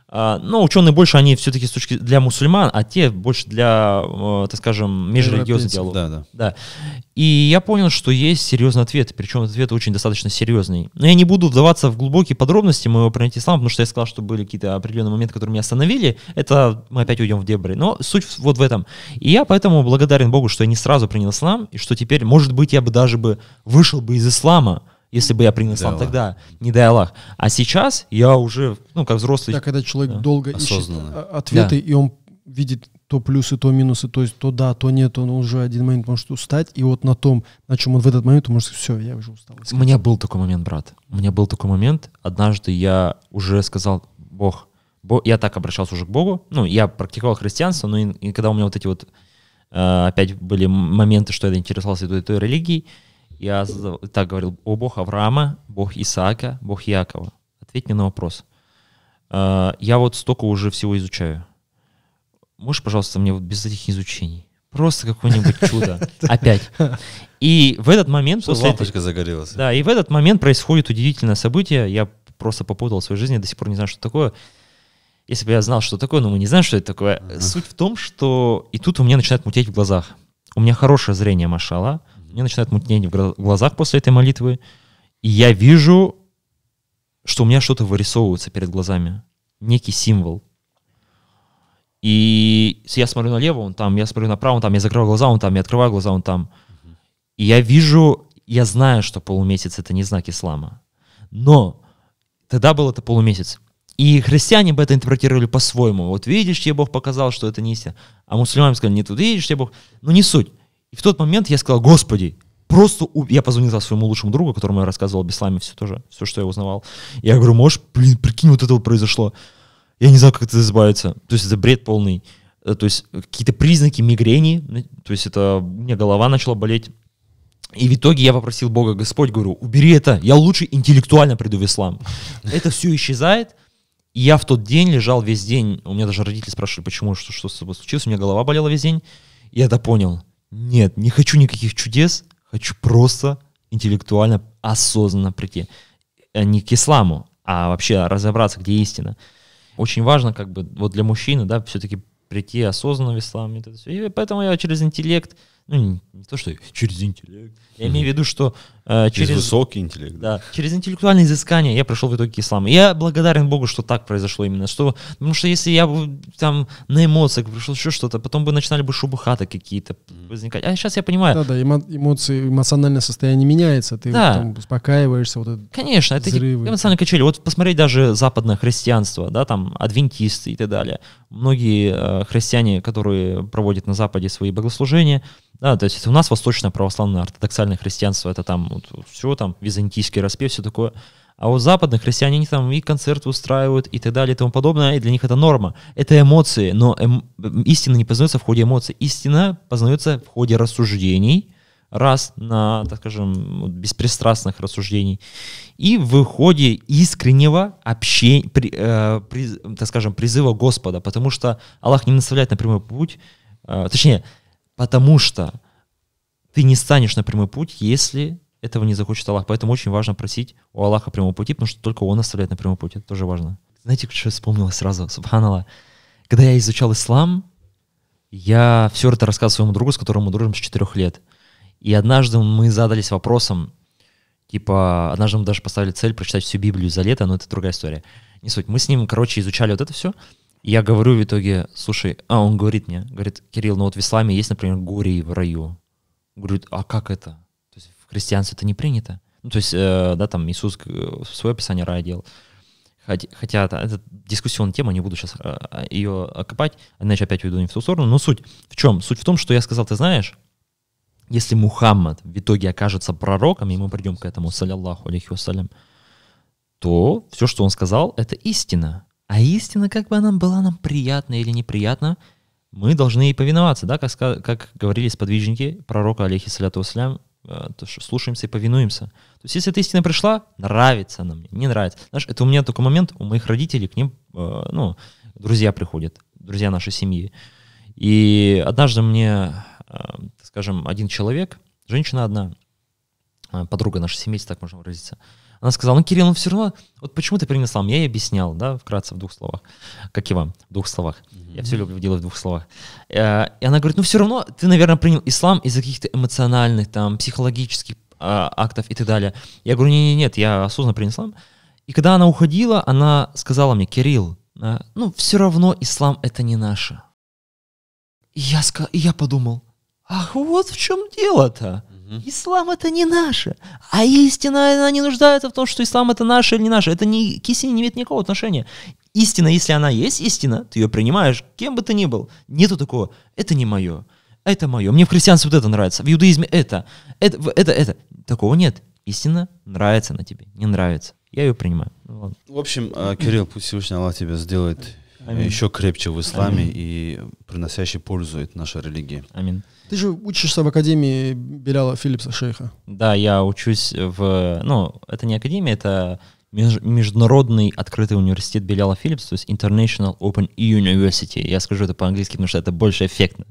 А, но ученые больше, они все-таки с точки для мусульман, а те больше для, э, так скажем, межрелигиозного диалога. Да, да. да. И я понял, что есть серьезный ответ, причем ответ очень достаточно серьезный. Но я не буду вдаваться в глубокие подробности моего принятия ислама, потому что я сказал, что были какие-то определенные моменты, которые меня остановили. Это мы опять уйдем в дебри. Но суть вот в этом. И я поэтому благодарен Богу, что я не сразу принял ислам, и что теперь, может быть, я бы даже бы вышел бы из ислама, если бы я принял ислам тогда, не дай Аллах. А сейчас я уже, ну, как взрослый... Да, когда человек да. долго Осознанно. ищет а, ответы, да. и он видит то плюсы, то минусы, то есть то да, то нет, он уже один момент может устать, и вот на том, на чем он в этот момент, он может все, я уже устал. Искать. У меня был такой момент, брат. У меня был такой момент, однажды я уже сказал, Бог, Бог я так обращался уже к Богу, ну, я практиковал христианство, но и, и когда у меня вот эти вот э, опять были моменты, что я интересовался той, той религией, я так говорил, о Бог Авраама, Бог Исаака, Бог Якова. Ответь мне на вопрос. Э, я вот столько уже всего изучаю. Можешь, пожалуйста, мне вот без этих изучений? Просто какое-нибудь *laughs* чудо. Опять. И в этот момент... Что после лампочка этой, загорелась. Да, и в этот момент происходит удивительное событие. Я просто попутал в своей жизни, я до сих пор не знаю, что такое. Если бы я знал, что такое, но мы не знаем, что это такое. Uh-huh. Суть в том, что и тут у меня начинает мутеть в глазах. У меня хорошее зрение, машала меня начинает мутнение в глазах после этой молитвы, и я вижу, что у меня что-то вырисовывается перед глазами, некий символ. И я смотрю налево, он там, я смотрю направо, он там, я закрываю глаза, он там, я открываю глаза, он там. И я вижу, я знаю, что полумесяц — это не знак ислама. Но тогда был это полумесяц. И христиане бы это интерпретировали по-своему. Вот видишь, тебе Бог показал, что это не истина. А мусульмане сказали, нет, вот видишь, тебе Бог... Ну не суть. И в тот момент я сказал, господи, просто... У... Я позвонил своему лучшему другу, которому я рассказывал об исламе все тоже, все, что я узнавал. я говорю, можешь, блин, прикинь, вот это вот произошло. Я не знаю, как это избавиться. То есть это бред полный. Э, то есть э, какие-то признаки мигрени, то есть это... У меня голова начала болеть. И в итоге я попросил Бога, Господь, говорю, убери это, я лучше интеллектуально приду в ислам. *laughs* Это все исчезает, и я в тот день лежал весь день, у меня даже родители спрашивали, почему, что, что с тобой случилось, у меня голова болела весь день, я это понял. Нет, не хочу никаких чудес, хочу просто интеллектуально, осознанно прийти. Э, не к исламу, а вообще разобраться, где истина. Очень важно, как бы, вот для мужчины, да, все-таки прийти осознанно в ислам. И поэтому я через интеллект, ну, не то, что через интеллект. Я имею в виду, что э, через, высокий интеллект. Да, через интеллектуальное изыскание я пришел в итоге к исламу. Я благодарен Богу, что так произошло именно. Что, потому что если я бы там на эмоциях пришел еще что-то, потом бы начинали бы шубухаты какие-то возникать. А сейчас я понимаю. Да, да, эмоции, эмоциональное состояние меняется, ты да. там успокаиваешься. Вот Конечно, это взрывы. эмоциональные качели. Вот посмотреть даже западное христианство, да, там адвентисты и так далее. Многие э, христиане, которые проводят на Западе свои богослужения, да, то есть у нас восточное православное ортодоксальное христианство, это там вот, все там, византийский распев, все такое. А у западных христиане они там и концерты устраивают, и так далее, и тому подобное, и для них это норма. Это эмоции, но эм, истина не познается в ходе эмоций. Истина познается в ходе рассуждений, раз на, так скажем, беспристрастных рассуждений, и в ходе искреннего общения, при, э, при, так скажем, призыва Господа, потому что Аллах не наставляет на прямой путь, э, точнее, Потому что ты не станешь на прямой путь, если этого не захочет Аллах. Поэтому очень важно просить у Аллаха прямого пути, потому что только Он оставляет на прямой пути. Это тоже важно. Знаете, что я вспомнила сразу? Субханаллах. Когда я изучал ислам, я все это рассказывал своему другу, с которым мы дружим с четырех лет. И однажды мы задались вопросом, типа, однажды мы даже поставили цель прочитать всю Библию за лето, но это другая история. Не суть. Мы с ним, короче, изучали вот это все. Я говорю в итоге, слушай, а он говорит мне, говорит, Кирилл, ну вот в исламе есть, например, горе в раю. Говорит, а как это? То есть в христианстве это не принято. Ну, то есть, э, да, там Иисус э, свое описание рая делал. Хотя, хотя это, это дискуссионная тема, не буду сейчас э, э, ее окопать, иначе опять уйду не в ту сторону. Но суть в чем? Суть в том, что я сказал, ты знаешь, если Мухаммад в итоге окажется пророком, и мы придем к этому, саллиллаху алейхи вассалям, то все, что он сказал, это истина. А истина, как бы она была нам приятна или неприятна, мы должны ей повиноваться, да, как, как говорили сподвижники пророка, алейхи саляту вассалям, э, то, что слушаемся и повинуемся. То есть, если эта истина пришла, нравится она мне, не нравится. Знаешь, это у меня такой момент, у моих родителей к ним, э, ну, друзья приходят, друзья нашей семьи. И однажды мне, э, скажем, один человек, женщина одна, подруга нашей семьи, так можно выразиться, она сказала, ну, Кирилл, ну, все равно, вот почему ты принял ислам? Я ей объяснял, да, вкратце, в двух словах, как и вам, в двух словах. Я все люблю делать в двух словах. Э, и она говорит, ну, все равно ты, наверное, принял ислам из-за каких-то эмоциональных, там, психологических а, актов и так далее. Я говорю, нет не, нет, я осознанно принял ислам. И когда она уходила, она сказала мне, Кирилл, э, ну, все равно ислам это не наше. И я, и я подумал, ах, вот в чем дело-то. Mm-hmm. Угу. Ислам это не наше. А истина, она не нуждается в том, что ислам это наше или не наше. Это не, к истине не имеет никакого отношения. Истина, если она есть истина, ты ее принимаешь, кем бы ты ни был. Нету такого, это не мое, это мое. Мне в христианстве вот это нравится, в иудаизме это, это, это, это. Такого нет. Истина нравится на тебе, не нравится. Я ее принимаю. Вот. Ну, в общем, э, Кирилл, пусть Всевышний Аллах тебя сделает Амин. еще крепче в исламе Амин. и приносящий пользу это нашей религии. Амин. Ты же учишься в академии Беляла Филлипса Шейха. Да, я учусь в... Ну, это не академия, это Международный открытый университет Беляла Филлипс, то есть International Open University. Я скажу это по-английски, потому что это больше эффектно.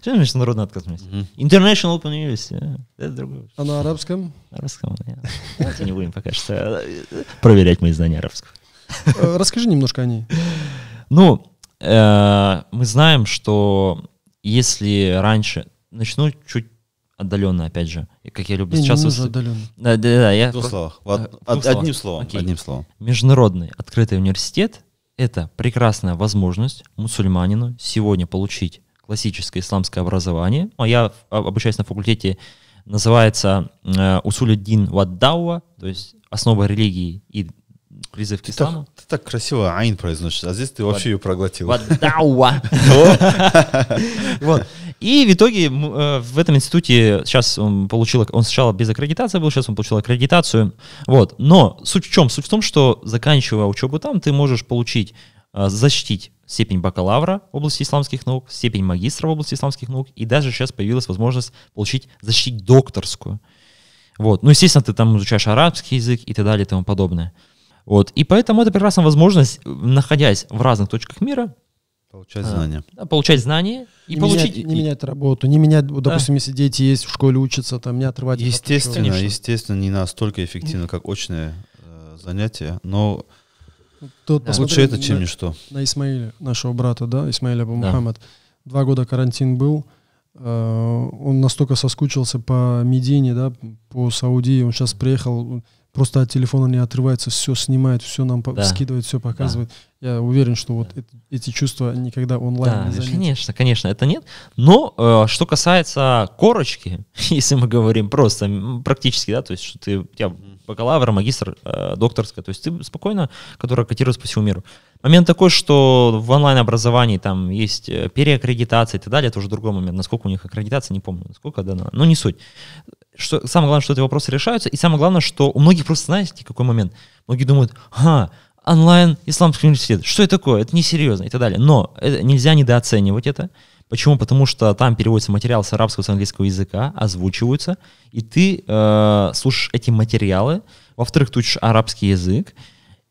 Что международный открытый университет? Mm-hmm. International Open University. Это другое. А на арабском? На арабском, Давайте не будем пока что *laughs* проверять мои знания арабского. Э, расскажи немножко о ней. Ну, э, мы знаем, что если раньше... Начну чуть отдаленно, опять же, как я люблю я ну, сейчас. уже отдаленно. Да, да, да, я... В двух словах. В од... Э, од... Одним словом. Окей. Одним словом. Международный открытый университет — это прекрасная возможность мусульманину сегодня получить классическое исламское образование. Ну, а Я а, обучаюсь на факультете, называется э, Усулюддин Ваддауа, то есть основа религии и призыв к ты исламу. Так, ты так красиво Айн произносишь, а здесь ты вообще ее проглотил. Вадауа. *laughs* Вот. И в итоге э, в этом институте сейчас он получил, он сначала без аккредитации был, сейчас он получил аккредитацию. Вот. Но суть в чем? Суть в том, что заканчивая учебу там, ты можешь получить, э, защитить степень бакалавра в области исламских наук, степень магистра в области исламских наук, и даже сейчас появилась возможность получить, защитить докторскую. Вот. Ну, естественно, ты там изучаешь арабский язык и так далее и тому подобное. Вот. И поэтому это прекрасная возможность, э, находясь в разных точках мира, Получать а, знания. Да, получать знания и не получить. Менять, не и... менять работу, не менять, вот, допустим, да. если дети есть в школе учатся, там не отрывать. Естественно, от естественно, не настолько эффективно, как очное э, занятие, но Тут да. лучше это, чем на, ничто. На Исмаиле нашего брата, да, Исмаиля Абу да. Два года карантин был. Э, он настолько соскучился по Медине, да, по Саудии. Он сейчас приехал просто от телефона не отрывается, все снимает, все нам да. скидывает, все показывает. Да. Я уверен, что вот да. эти чувства никогда онлайн да, не заметят. Конечно, конечно, это нет. Но э, что касается корочки, *laughs* если мы говорим просто практически, да, то есть, что ты у тебя бакалавр, магистр, э, докторская, то есть ты спокойно, которая котируется по всему миру. Момент такой, что в онлайн-образовании там есть э, переаккредитация и так далее, это уже другой момент. Насколько у них аккредитация, не помню, насколько дана, но не суть что самое главное, что эти вопросы решаются, и самое главное, что у многих просто, знаете, какой момент, многие думают, ага, онлайн исламский университет, что это такое, это несерьезно и так далее. Но это, нельзя недооценивать это. Почему? Потому что там переводится материал с арабского, с английского языка, озвучиваются, и ты э, слушаешь эти материалы, во-вторых, ты учишь арабский язык,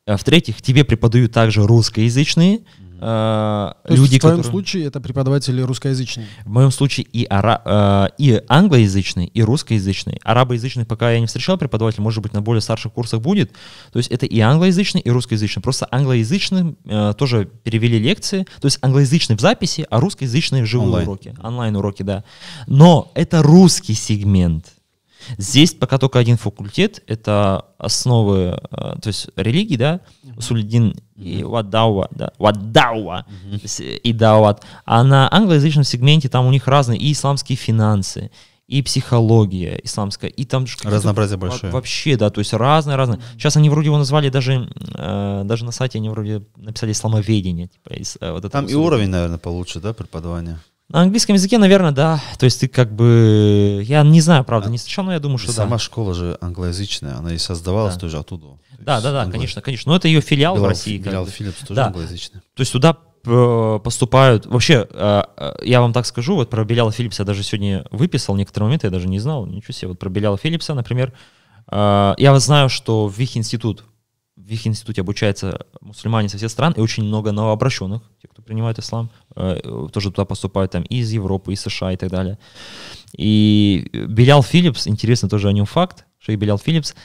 э, в-третьих, тебе преподают также русскоязычные, mm Э, люди, в твоем которые... случае это преподаватели русскоязычные? В моем случае и, ара... Э, и англоязычные, и русскоязычные. Арабоязычных пока я не встречал преподавателя, может быть, на более старших курсах будет. То есть это и англоязычные и русскоязычные. Просто англоязычным э, тоже перевели лекции. То есть англоязычные в записи, а русскоязычные живые онлайн. уроки. Онлайн-уроки, да. Но это русский сегмент. Здесь пока только один факультет, это основы, то есть религии, да, Сулидин и Вадауа, да, Вадауа, э, и Дауат. А на англоязычном сегменте там у них разные и исламские финансы, и психология исламская, и там разнообразие большое. Вообще, да, то есть разное, разное. Сейчас они вроде его назвали даже, э, даже на сайте они вроде написали исламоведение, типа из, э, вот Там и уровень, наверное, получше, да, преподавания. На английском языке, наверное, да. То есть ты как бы... Я не знаю, правда, а не встречал, но я думаю, что сама да. Сама школа же англоязычная, она и создавалась да. тоже оттуда. да, да, да, англо... конечно, конечно. Но это ее филиал Белов, в России. Филиал как тоже да. англоязычный. То есть туда э, поступают... Вообще, э, э, я вам так скажу, вот про Беляла Филлипса я даже сегодня выписал, некоторые моменты я даже не знал, ничего себе. Вот про Беляла Филлипса, например, я вот знаю, что в их институт в их институте обучаются мусульмане со всех стран, и очень много новообращенных, те, кто принимает ислам, э, тоже туда поступают там и из Европы, и из США и так далее. И Белял Филлипс, интересно тоже о нем факт, что и Белял Филлипс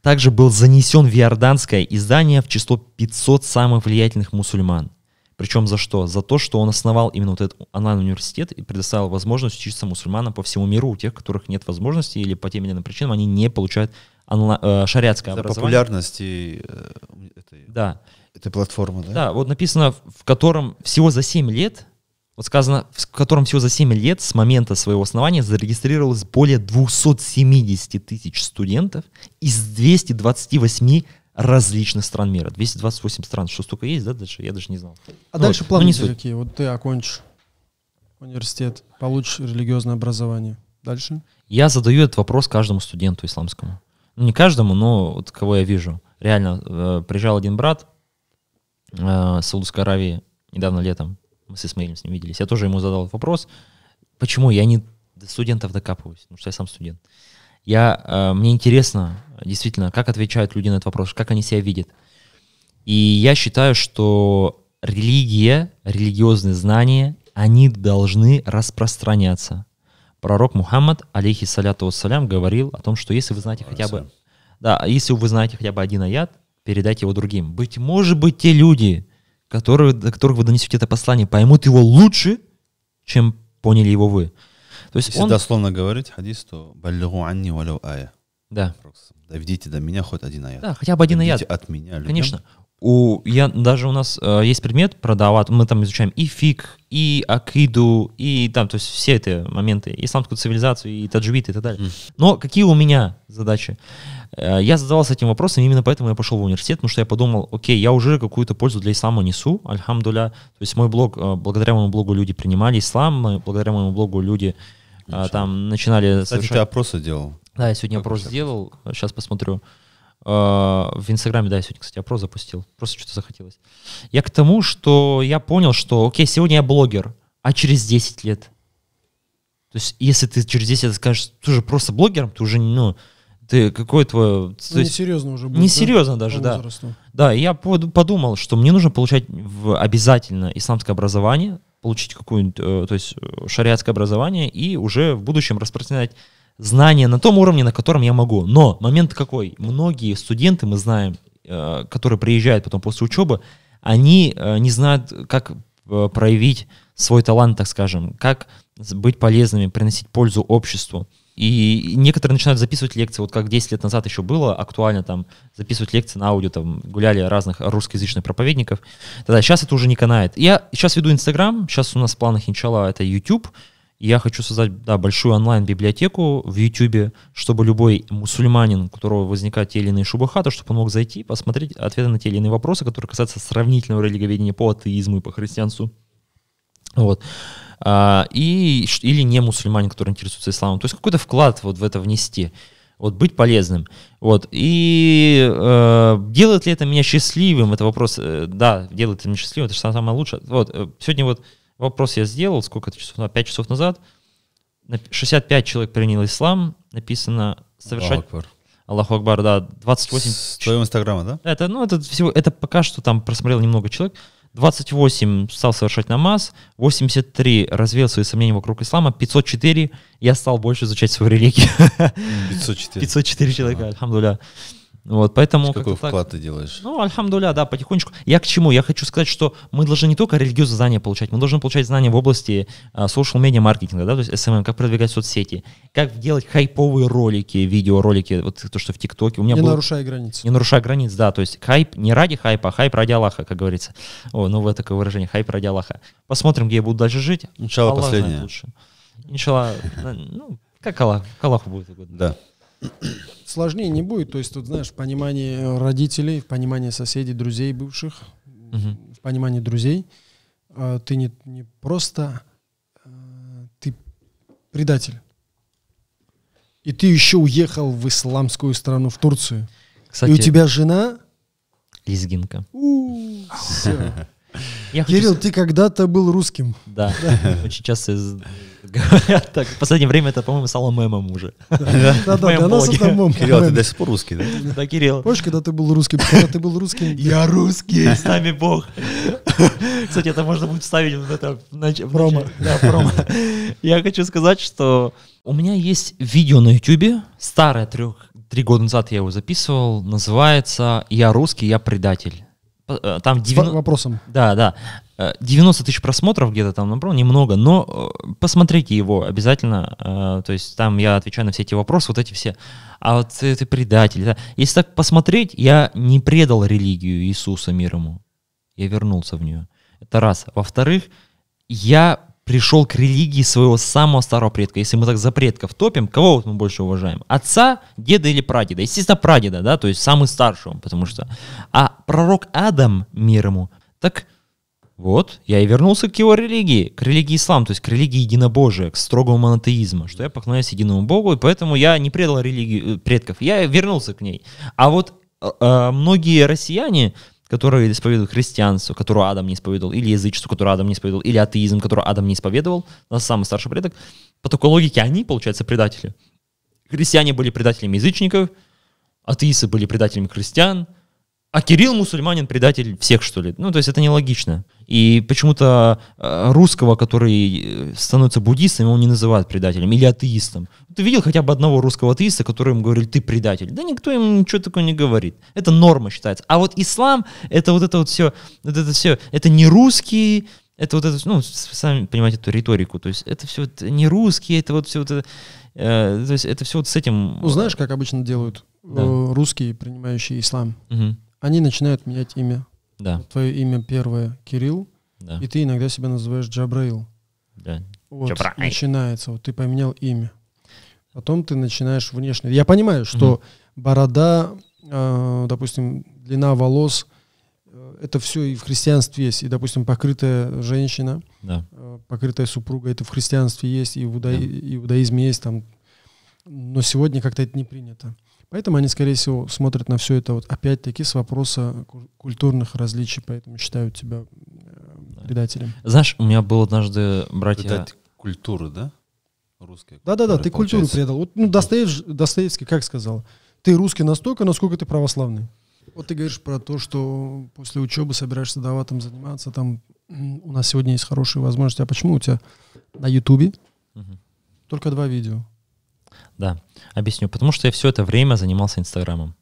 также был занесен в иорданское издание в число 500 самых влиятельных мусульман. Причем за что? За то, что он основал именно вот этот онлайн-университет и предоставил возможность учиться мусульманам по всему миру, у тех, у которых нет возможности или по тем или иным причинам они не получают онла- э, шариатское За образование. популярности э, этой, да. этой платформы, да? Да, вот написано, в котором всего за 7 лет, вот сказано, в котором всего за 7 лет с момента своего основания зарегистрировалось более 270 тысяч студентов из 228 различных стран мира. 228 стран, что столько есть, да, дальше? Я даже не знал. А ну, дальше вот. планы ну, какие? Вот ты окончишь университет, получишь религиозное образование. Дальше? Я задаю этот вопрос каждому студенту исламскому ну, не каждому, но вот кого я вижу. Реально, э, приезжал один брат э, с Саудовской Аравии недавно летом, мы с Исмаилем с ним виделись, я тоже ему задал вопрос, почему я не до студентов докапываюсь, потому что я сам студент. Я, э, мне интересно, действительно, как отвечают люди на этот вопрос, как они себя видят. И я считаю, что религия, религиозные знания, они должны распространяться. Пророк Мухаммад, алейхи алейхиссаляту вассалям, говорил о том, что если вы знаете хотя бы... Да, если вы знаете хотя бы один аят, передайте его другим. Быть может быть, те люди, которые, до которых вы донесете это послание, поймут его лучше, чем поняли его вы. То есть Если он... дословно говорить хадис, то «Баллигу анни валяу ая». Да. Доведите до меня хоть один аят. Да, хотя бы один Доведите аят. от меня людям. Конечно у, я, даже у нас э, есть предмет продават, мы там изучаем и фиг, и акиду, и там, то есть все эти моменты, исламскую цивилизацию, и таджвид, и так далее. Но какие у меня задачи? Э, я задавался этим вопросом, именно поэтому я пошел в университет, потому что я подумал, окей, я уже какую-то пользу для ислама несу, альхамдуля. То есть мой блог, э, благодаря моему блогу люди принимали ислам, благодаря моему блогу люди э, там начинали... Кстати, совершать... ты опросы делал. Да, я сегодня как опрос сделал, сейчас посмотрю. А, в Инстаграме, да, я сегодня, кстати, опрос запустил. Просто что-то захотелось. Я к тому, что я понял, что, окей, сегодня я блогер, а через 10 лет. То есть, если ты через 10 лет скажешь, ты же просто блогером, ты уже, ну, ты какой твой... Ну, есть, несерьезно уже будет. Несерьезно да? даже, да. Да, я подумал, что мне нужно получать в обязательно исламское образование, получить какую-нибудь, э, то есть э, шариатское образование и уже в будущем распространять знания на том уровне, на котором я могу. Но момент какой? Многие студенты, мы знаем, э, которые приезжают потом после учебы, они э, не знают, как э, проявить свой талант, так скажем, как быть полезными, приносить пользу обществу. И некоторые начинают записывать лекции, вот как 10 лет назад еще было актуально там записывать лекции на аудио, там гуляли разных русскоязычных проповедников. Тогда сейчас это уже не канает. Я сейчас веду Инстаграм, сейчас у нас в планах, начала это YouTube, я хочу создать да, большую онлайн-библиотеку в YouTube, чтобы любой мусульманин, у которого возникают те или иные шубахаты, чтобы он мог зайти, посмотреть ответы на те или иные вопросы, которые касаются сравнительного религоведения по атеизму и по христианству. Вот. А, и, или не мусульманин, который интересуется исламом. То есть какой-то вклад вот в это внести вот быть полезным. Вот. И э, делает ли это меня счастливым? Это вопрос. Э, да, делает это меня счастливым, это же самое лучшее. Вот. Э, сегодня вот Вопрос я сделал, сколько это часов назад? 5 часов назад. 65 человек принял ислам. Написано совершать... Аллаху Акбар. Аллаху Акбар, да. 28... С твоего инстаграма, да? Это, ну, это всего... Это пока что там просмотрел немного человек. 28 стал совершать намаз, 83 развеял свои сомнения вокруг ислама, 504 я стал больше изучать свою религию. 504. 504 человека, ага. Вот, поэтому... Есть какой вклад так, ты делаешь? Ну, альхамдуля, да, потихонечку. Я к чему? Я хочу сказать, что мы должны не только религиозные знания получать, мы должны получать знания в области а, social маркетинга, да, то есть SMM, эм эм, как продвигать соцсети, как делать хайповые ролики, видеоролики, вот то, что в ТикТоке. У меня не был... нарушая границ. Не нарушая границ, да, то есть хайп не ради хайпа, а хайп ради Аллаха, как говорится. О, новое ну, такое выражение, хайп ради Аллаха. Посмотрим, где я буду дальше жить. Начало Аллах последнее. Начало, ну, как Аллах, к Аллаху будет угодно. Да сложнее не будет. То есть тут, знаешь, понимание э, родителей, понимание соседей, друзей бывших, угу. понимание друзей. А, ты не, не просто, э, ты предатель. И ты еще уехал в исламскую страну, в Турцию. Кстати, и у тебя жена... Лизгинка. У -у -у, все. Я Кирилл, сказать... ты когда-то был русским. Да, *laughs* очень часто говорят так. В последнее время это, по-моему, стало мемом уже. Да-да, да *laughs* Кирилл, а ты до сих пор русский, да? Да, Кирилл. Помнишь, когда ты был русским? Когда ты был русским? *laughs* Я русский. С нами Бог. Кстати, это можно будет вставить в это... Промо. Да, промо. Я хочу сказать, что у меня есть видео на YouTube, старое, трех, три года назад я его записывал, называется «Я русский, я предатель». Э, э, там 90... Вопросом. Да, да. 90 э, тысяч просмотров где-то там например ну, немного, но посмотрите его обязательно. То есть там я отвечаю на все эти вопросы, вот эти все. А вот ты, ты предатель. Да? Если так посмотреть, я не предал религию Иисуса мир ему. Я вернулся в нее. Это раз. Во-вторых, я пришел к религии своего самого старого предка. Если мы так за предков топим, кого вот мы больше уважаем? Отца, деда или прадеда? Естественно, прадеда, да, то есть самый старший он, потому что... А пророк Адам мир ему, так вот, я и вернулся к его религии, к религии ислам, то есть к религии единобожия, к строгому монотеизму, что я поклоняюсь единому Богу, и поэтому я не предал религию э, предков, я вернулся к ней. А вот э, э многие россияне которую исповедует христианство, которую Адам не исповедовал, или язычество, которое Адам не исповедовал, или атеизм, который Адам не исповедовал, нас самый старший предок, по такой логике они, получается, предатели. Христиане были предателями язычников, атеисты были предателями христиан – а Кирилл мусульманин, предатель всех, что ли? Ну, то есть это нелогично. И почему-то э, русского, который э, становится буддистом, его не называют предателем или атеистом. Ты видел хотя бы одного русского атеиста, который ему говорил, ты предатель? Да никто ему ничего такого не говорит. Это норма считается. А вот ислам, это вот это вот все, вот это все, это не русские, это вот это, ну, сами понимаете эту риторику, то есть это все вот не русские, это вот все вот это, э, то есть это все вот с этим... Ну, знаешь, как обычно делают да. Э, русские, принимающие ислам? Угу они начинают менять имя. Да. Твое имя первое Кирилл, да. и ты иногда себя называешь Джабраил. Да. Вот, Джабраил. начинается, вот ты поменял имя. Потом ты начинаешь внешне. Я понимаю, что угу. борода, э, допустим, длина волос, э, это все и в христианстве есть. И, допустим, покрытая женщина, да. э, покрытая супруга, это в христианстве есть, и в иуда... да. иудаизме есть там. Но сегодня как-то это не принято. Поэтому они, скорее всего, смотрят на все это вот опять-таки с вопроса культурных различий, поэтому считают тебя э, предателем. Знаешь, у меня был однажды братья... Предатель культуры, да? Русская. Да-да-да, ты получается. культуру предал. Вот, ну, Достоевский, Достоевский как сказал? Ты русский настолько, насколько ты православный. Вот ты говоришь про то, что после учебы собираешься давать там заниматься, там у нас сегодня есть хорошие возможности. А почему у тебя на Ютубе угу. только два видео? Да, объясню. Потому что я все это время занимался Инстаграмом.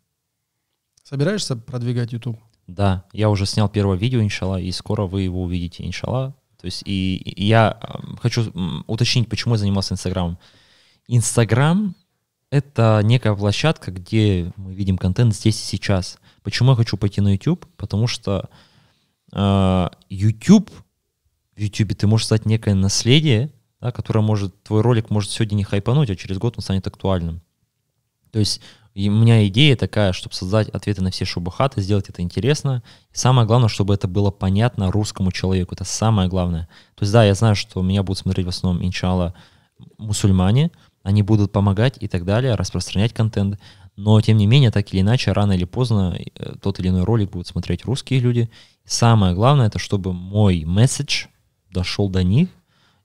Собираешься продвигать YouTube? Да, я уже снял первое видео, иншалла, и скоро вы его увидите, иншалла. То есть и, и я эм, хочу уточнить, почему я занимался Инстаграмом. Инстаграм — это некая площадка, где мы видим контент здесь и сейчас. Почему я хочу пойти на YouTube? Потому что э, YouTube, в YouTube ты можешь стать некое наследие, да, которая может, твой ролик может сегодня не хайпануть, а через год он станет актуальным. То есть и у меня идея такая, чтобы создать ответы на все шубахаты, сделать это интересно. И самое главное, чтобы это было понятно русскому человеку. Это самое главное. То есть да, я знаю, что меня будут смотреть в основном, иншалла, мусульмане. Они будут помогать и так далее, распространять контент. Но, тем не менее, так или иначе, рано или поздно э, тот или иной ролик будут смотреть русские люди. И самое главное, это чтобы мой месседж дошел до них,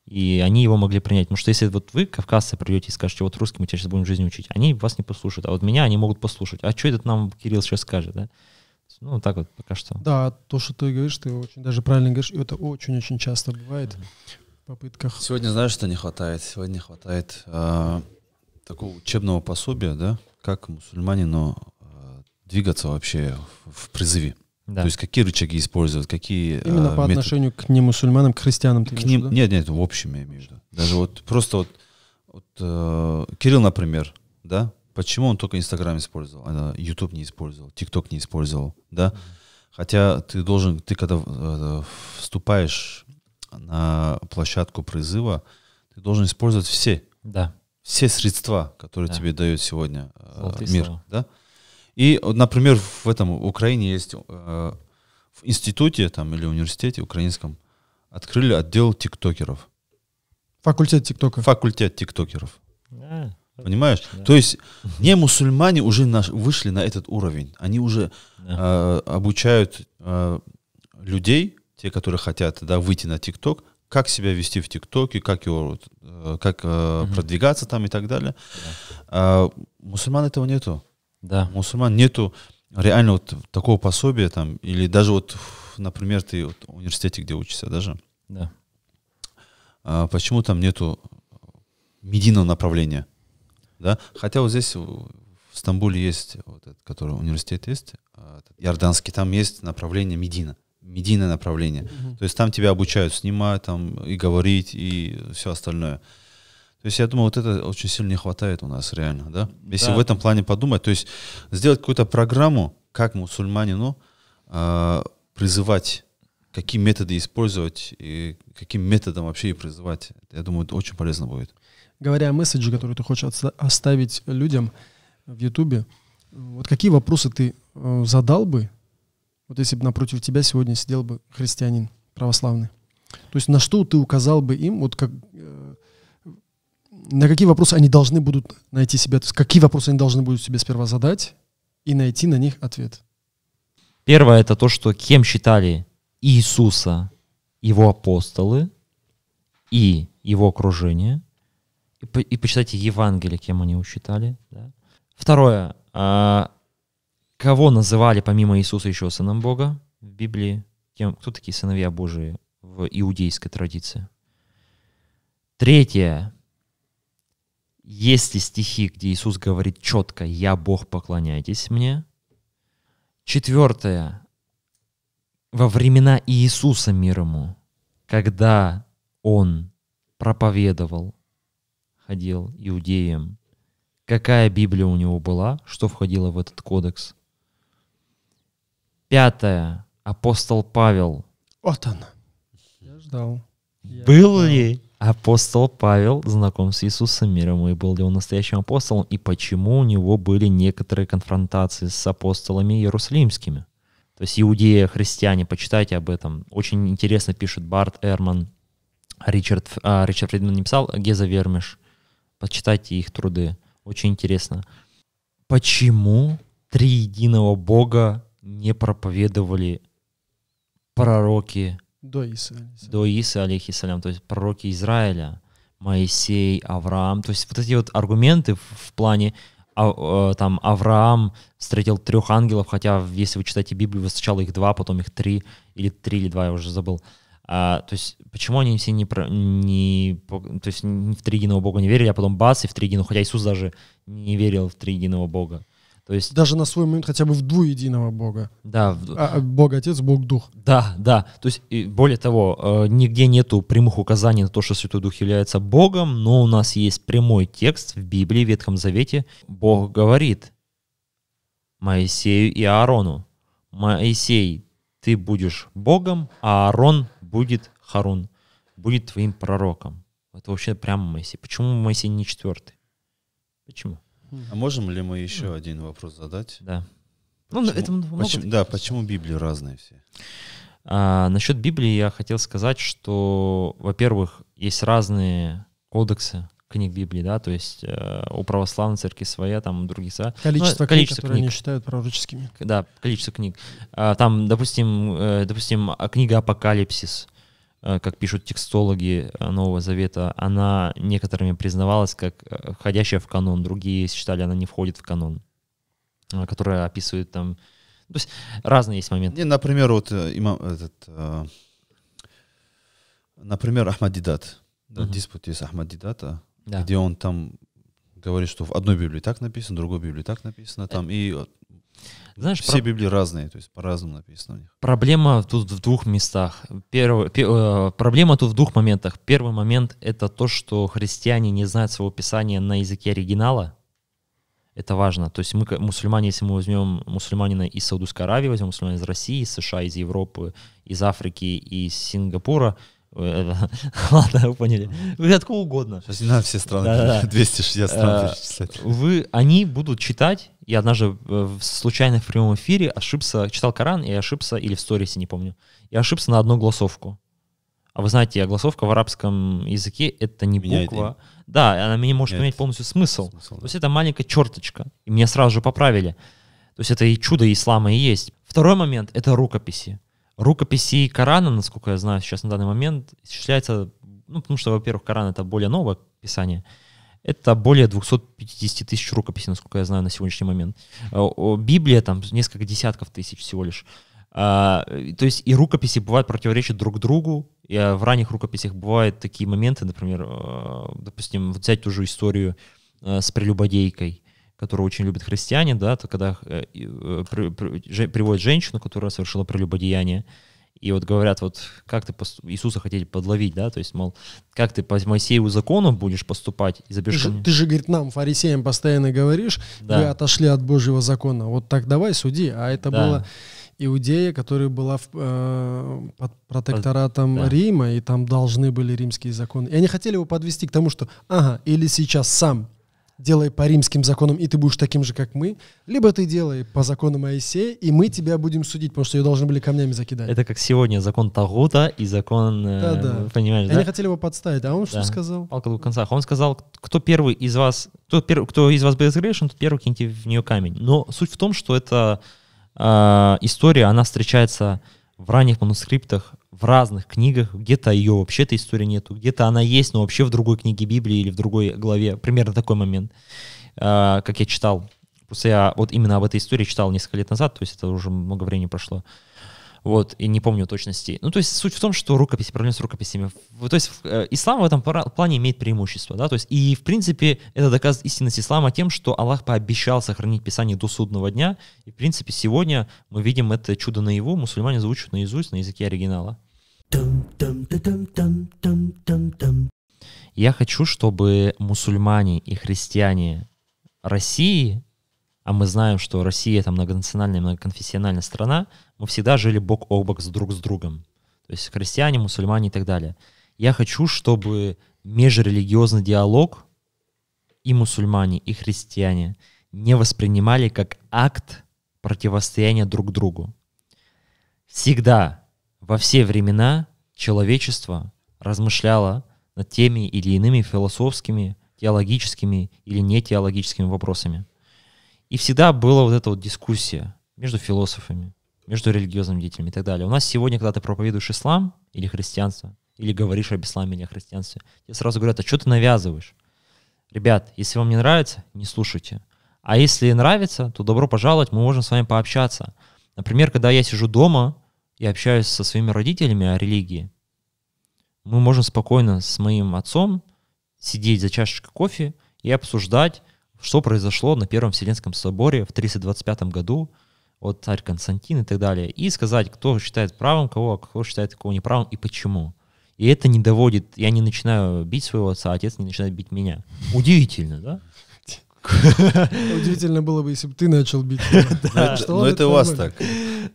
и они его могли принять. Потому что если вот вы, кавказцы, придете и скажете, вот русским мы тебя сейчас будем жизнь учить, они вас не послушают, а вот меня они могут послушать. А что этот нам Кирилл сейчас скажет, да? Ну, так вот пока что. Да, то, что ты говоришь, ты очень даже правильно говоришь, и это очень-очень часто бывает в попытках. Сегодня знаешь, что не хватает? Сегодня не хватает а, такого учебного пособия, да, как мусульманину а, двигаться вообще в, в призыве. Да. То есть какие рычаги использовать, какие... Э, Именно а, по метод... отношению к немусульманам, к христианам? К ним... Да? Нет, нет, в общем я имею в виду. Даже вот просто вот, вот э, Кирилл, например, да, почему он только Инстаграм использовал, а YouTube не использовал, Тикток не использовал, да? Хотя ты должен, ты когда э, вступаешь на площадку призыва, ты должен использовать все. Да. Все средства, которые да. тебе дают сегодня э, мир, слова. да? И, например, в этом в Украине есть э, в институте там или университете украинском открыли отдел тиктокеров. Факультет тиктока. Факультет тиктокеров. Yeah. А, Понимаешь? Да. То есть не мусульмане уже наш, вышли на этот уровень. Они уже да. э, обучают э, людей, те, которые хотят да, выйти на ТикТок, как себя вести в ТикТоке, как его, э, как э, угу. продвигаться там и так далее. Да. А, мусульман этого нету. Да. мусульман нету реально вот такого пособия там, или даже вот, например, ты вот в университете, где учишься даже. Да. А почему там нету медийного направления? Да? Хотя вот здесь в Стамбуле есть, вот этот, который университет есть, Ярданский, а, там есть направление медина медийное направление. Угу. То есть там тебя обучают снимать там, и говорить, и все остальное. То есть я думаю, вот это очень сильно не хватает у нас реально, да? Если да. в этом плане подумать, то есть сделать какую-то программу, как мусульманину э, призывать, какие методы использовать и каким методом вообще и призывать, я думаю, это очень полезно будет. Говоря о месседже, который ты хочешь оставить людям в Ютубе, вот какие вопросы ты э, задал бы, вот если бы напротив тебя сегодня сидел бы христианин православный? То есть на что ты указал бы им, вот как э, на какие вопросы они должны будут найти себя, то есть какие вопросы они должны будут себе сперва задать и найти на них ответ. Первое это то, что кем считали Иисуса его апостолы и его окружение. И, по, и почитайте Евангелие, кем они его считали. Да? Второе, а, кого называли помимо Иисуса еще сыном Бога в Библии? Кем, кто такие сыновья Божии в иудейской традиции? Третье, есть ли стихи, где Иисус говорит четко «Я Бог, поклоняйтесь мне»? Четвертое. Во времена Иисуса мир ему, когда он проповедовал, ходил иудеям, какая Библия у него была, что входило в этот кодекс. Пятое. Апостол Павел. Вот он. Я ждал. Я Был ждал. ли апостол Павел знаком с Иисусом миром, и был ли он настоящим апостолом, и почему у него были некоторые конфронтации с апостолами иерусалимскими. То есть иудеи, христиане, почитайте об этом. Очень интересно пишет Барт Эрман, Ричард, а, Ричард Фридман не писал, Геза Вермиш. Почитайте их труды. Очень интересно. Почему три единого Бога не проповедовали пророки, до Иса. До Иса, алейхиссалям, то есть пророки Израиля, Моисей, Авраам. То есть вот эти вот аргументы в плане а, э, там Авраам встретил трех ангелов, хотя если вы читаете Библию, вы сначала их два, потом их три, или три, или два, я уже забыл. А, то есть почему они все не, про, не то есть в триединого Бога не верили, а потом бац, и в триединого, хотя Иисус даже не верил в триединого Бога. То есть... Даже на свой момент хотя бы в двуединого Бога. Да. В... А, а, Бог Отец, Бог Дух. Да, да. То есть, и более того, э, нигде нету прямых указаний на то, что Святой Дух является Богом, но у нас есть прямой текст в Библии, в Ветхом Завете. Бог говорит Моисею и Аарону. Моисей, ты будешь Богом, а Аарон будет Харун, будет твоим пророком. Это вообще прямо Моисей. Почему Моисей не четвертый? Почему? А можем ли мы еще один вопрос задать? Да. Ну, почему, ну, это много почему, да, почему Библии разные все? А, насчет Библии я хотел сказать, что, во-первых, есть разные кодексы книг Библии, да, то есть э, у православной церкви своя, там у других своя. Количество, ну, количество книг, которые книг. они считают пророческими. Да, количество книг. А, там, допустим, э, допустим, а, книга Апокалипсис, Э, как пишут текстологи э, Нового Завета, она некоторыми признавалась как э, входящая в канон, другие считали, она не входит в канон, которая описывает там... То есть разные есть моменты. Не, например, вот имам, этот, например, Ахмад Дидат. Да, угу. Диспут есть Ахмад Дидата, да. где он там говорит, что в одной Библии так написано, в другой Библии так написано, там, и знаешь, Все про... Библии разные, то есть по-разному написано у них. Проблема тут в двух местах. Первый, пе, э, проблема тут в двух моментах. Первый момент — это то, что христиане не знают своего писания на языке оригинала. Это важно. То есть мы, мусульмане, если мы возьмем мусульманина из Саудовской Аравии, возьмем мусульманина из России, из США, из Европы, из Африки, из Сингапура — Ладно, вы поняли. Вы откуда угодно. Сейчас не надо все страны, да, да. 260 *laughs* стран перечислять. Э, вы, они будут читать, я однажды э, в случайно в прямом эфире ошибся, читал Коран и ошибся, или в сторисе, не помню, и ошибся на одну голосовку. А вы знаете, а голосовка в арабском языке — это не буква. Им. Да, она мне может меняет. полностью смысл. смысл да. То есть это маленькая черточка. И меня сразу же поправили. То есть это и чудо ислама и есть. Второй момент — это рукописи рукописи Корана, насколько я знаю сейчас на данный момент, исчисляется, ну, потому что, во-первых, Коран — это более новое писание, это более 250 тысяч рукописей, насколько я знаю, на сегодняшний момент. А, Библия там несколько десятков тысяч всего лишь. А, то есть и рукописи бывают противоречат друг другу. И а, в ранних рукописях бывают такие моменты, например, а, допустим, взять ту же историю с прелюбодейкой которую очень любят христиане, да, то когда э, э при, при, приводят женщину, которая совершила прелюбодеяние, и вот говорят, вот как ты пост... Иисуса хотели подловить, да, то есть, мол, как ты по Моисееву закону будешь поступать и забежишь... Ты, же, ты же, говорит, нам, фарисеям, постоянно говоришь, да. вы отошли от Божьего закона, вот так давай суди, а это да. было... Иудея, которая была в, э, под протекторатом да. Рима, и там должны были римские законы. И они хотели его подвести к тому, что, ага, или сейчас сам делай по римским законам, и ты будешь таким же, как мы, либо ты делай по законам Моисея, и мы тебя будем судить, потому что ее должны были камнями закидать. Это как сегодня закон Тагута и закон, э, да, да. понимаешь, Они да? хотели его подставить, а он да. что сказал? Палка в концах. Он сказал, кто первый из вас, кто, первый, кто из вас безгрешен, тот первый киньте в нее камень. Но суть в том, что эта э, история, она встречается в ранних манускриптах в разных книгах, где-то ее вообще этой истории нету, где-то она есть, но вообще в другой книге Библии или в другой главе, примерно такой момент, э, как я читал. Просто я вот именно об этой истории читал несколько лет назад, то есть это уже много времени прошло. Вот, и не помню точности. Ну, то есть суть в том, что рукописи, проблема с рукописями. То есть э, ислам в этом плане имеет преимущество, да, то есть и, в принципе, это доказывает истинность ислама тем, что Аллах пообещал сохранить Писание до судного дня, и, в принципе, сегодня мы видим это чудо наяву, мусульмане заучат наизусть на языке оригинала. Я хочу, чтобы мусульмане и христиане России, а мы знаем, что Россия это многонациональная, многоконфессиональная страна, мы всегда жили бок о бок с друг с другом. То есть христиане, мусульмане и так далее. Я хочу, чтобы межрелигиозный диалог и мусульмане, и христиане не воспринимали как акт противостояния друг другу. Всегда во все времена человечество размышляло над теми или иными философскими, теологическими или нетеологическими вопросами. И всегда была вот эта вот дискуссия между философами, между религиозными деятелями и так далее. У нас сегодня, когда ты проповедуешь ислам или христианство, или говоришь об исламе или о христианстве, тебе сразу говорят, а что ты навязываешь? Ребят, если вам не нравится, не слушайте. А если нравится, то добро пожаловать, мы можем с вами пообщаться. Например, когда я сижу дома, и общаюсь со своими родителями о религии, мы можем спокойно с моим отцом сидеть за чашечкой кофе и обсуждать, что произошло на Первом Вселенском соборе в 325 году, вот царь Константин и так далее, и сказать, кто считает правым кого, а кто считает кого неправым и почему. И это не доводит, я не начинаю бить своего отца, а отец не начинает бить меня. Удивительно, да? *laughs* Удивительно было бы, если бы ты начал бить. *laughs* Но это у вас так.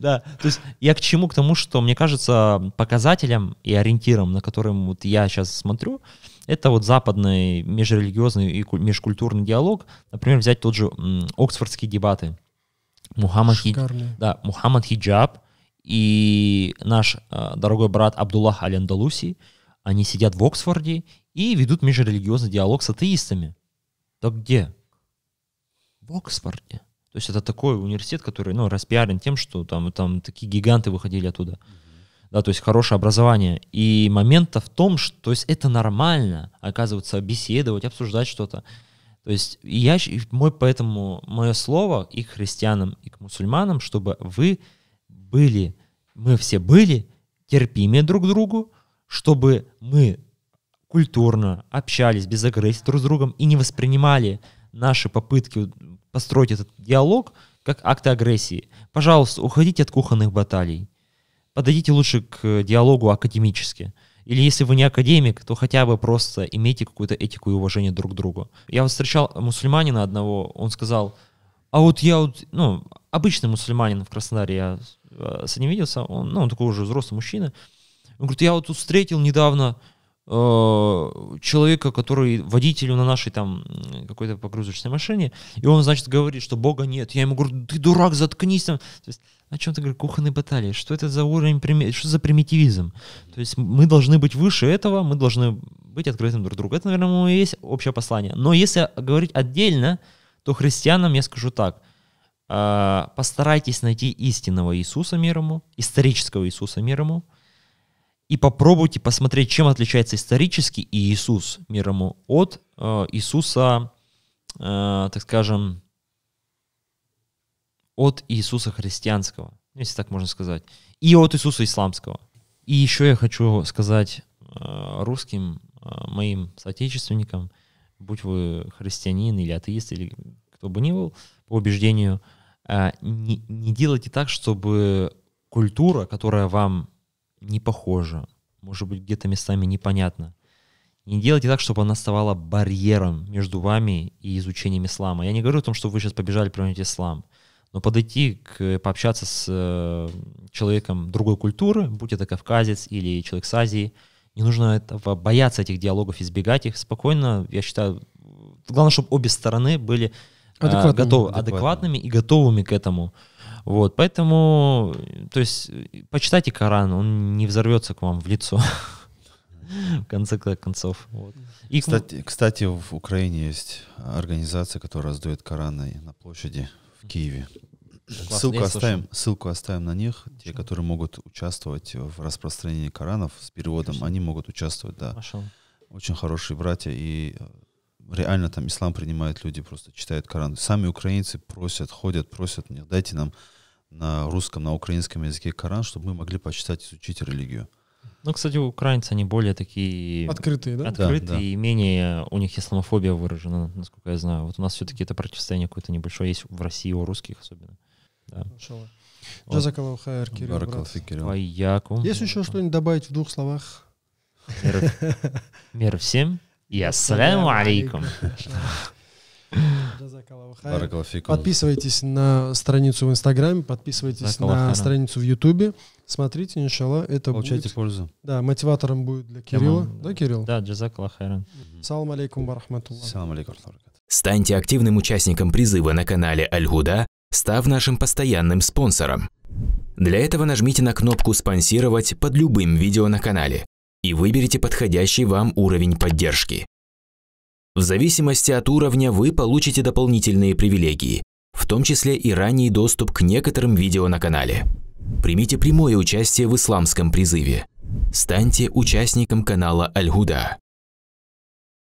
Да, то есть я к чему? К тому, что, мне кажется, показателем и ориентиром, на которым вот я сейчас смотрю, это вот западный межрелигиозный и межкультурный диалог. Например, взять тот же Оксфордские дебаты. Мухаммад, Хи... да, Мухаммад Хиджаб и наш э, дорогой брат Абдуллах Аль-Андалуси, они сидят в Оксфорде и ведут межрелигиозный диалог с атеистами. Да где? В Оксфорде. То есть это такой университет, который, ну, распиарен тем, что там, там такие гиганты выходили оттуда. Да, то есть хорошее образование. И момент-то в том, что то есть это нормально, оказывается, беседовать, обсуждать что-то. То есть я, мой, поэтому мое слово и к христианам, и к мусульманам, чтобы вы были, мы все были терпимы друг к другу, чтобы мы культурно общались без агрессии друг с другом и не воспринимали наши попытки построить этот диалог как акты агрессии. Пожалуйста, уходите от кухонных баталий. Подойдите лучше к э, диалогу академически. Или если вы не академик, то хотя бы просто имейте какую-то этику и уважение друг к другу. Я вот встречал мусульманина одного, он сказал, а вот я вот, ну, обычный мусульманин в Краснодаре, я э, с ним виделся, он, ну, он такой уже взрослый мужчина. Он говорит, я вот тут встретил недавно Э, человека, который водителю на нашей там какой-то погрузочной машине, и он, значит, говорит, что Бога нет. Я ему говорю, ты дурак, заткнись там. То есть, о чем ты говоришь, кухонные баталии? Что это за уровень, что за примитивизм? То есть мы должны быть выше этого, мы должны быть открытым друг другу. Это, наверное, и есть общее послание. Но если говорить отдельно, то христианам я скажу так. Э, постарайтесь найти истинного Иисуса Мирому, исторического Иисуса Мирому. ему, и попробуйте посмотреть, чем отличается исторический Иисус мир ему от э, Иисуса, э, так скажем, от Иисуса христианского, если так можно сказать, и от Иисуса исламского. И еще я хочу сказать э, русским, э, моим соотечественникам, будь вы христианин или атеист, или кто бы ни был, по убеждению, э, не, не делайте так, чтобы культура, которая вам не похожа, может быть, где-то местами непонятно. Не делайте так, чтобы она ставала барьером между вами и изучением ислама. Я не говорю о том, что вы сейчас побежали применять ислам, но подойти к, пообщаться с э, человеком другой культуры, будь это кавказец или человек с Азии, не нужно этого бояться этих диалогов, избегать их спокойно. Я считаю, главное, чтобы обе стороны были Адекватными. А, готов, адекватными. и готовыми к этому. Вот, поэтому, то есть, почитайте Коран, он не взорвется к вам в лицо. В конце концов. Вот. И, кстати, кстати, в Украине есть организация, которая раздает Кораны на площади в Киеве. Классно. Ссылку оставим, ссылку оставим на них. Маша. Те, которые могут участвовать в распространении Коранов с переводом, Маша. они могут участвовать, да. Маша. Очень хорошие братья и реально там ислам принимают люди, просто читают Коран. Сами украинцы просят, ходят, просят мне, дайте нам на русском, на украинском языке Коран, чтобы мы могли почитать, изучить религию. Ну, кстати, украинцы, они более такие... Открытые, да? Открытые, да, да. и менее у них исламофобия выражена, насколько я знаю. Вот у нас все-таки это противостояние какое-то небольшое есть в России, у русских особенно. Да. Джазакаллаху хайр, Кирилл, брат. Есть еще что-нибудь добавить в двух словах? Мир всем. И ассаляму алейкум. Подписывайтесь на страницу в Инстаграме, подписывайтесь на страницу в Ютубе. Смотрите, иншалла, это Получайте будет... пользу. Да, мотиватором будет для Кирилла. Да, Кирилл? Да, джазакалла хайран. Салам алейкум барахматуллах. Салам алейкум. Станьте активным участником призыва на канале Аль-Гуда, став нашим постоянным спонсором. Для этого нажмите на кнопку «Спонсировать» под любым видео на канале и выберите подходящий вам уровень поддержки. В зависимости от уровня вы получите дополнительные привилегии, в том числе и ранний доступ к некоторым видео на канале. Примите прямое участие в исламском призыве. Станьте участником канала Аль-Гуда.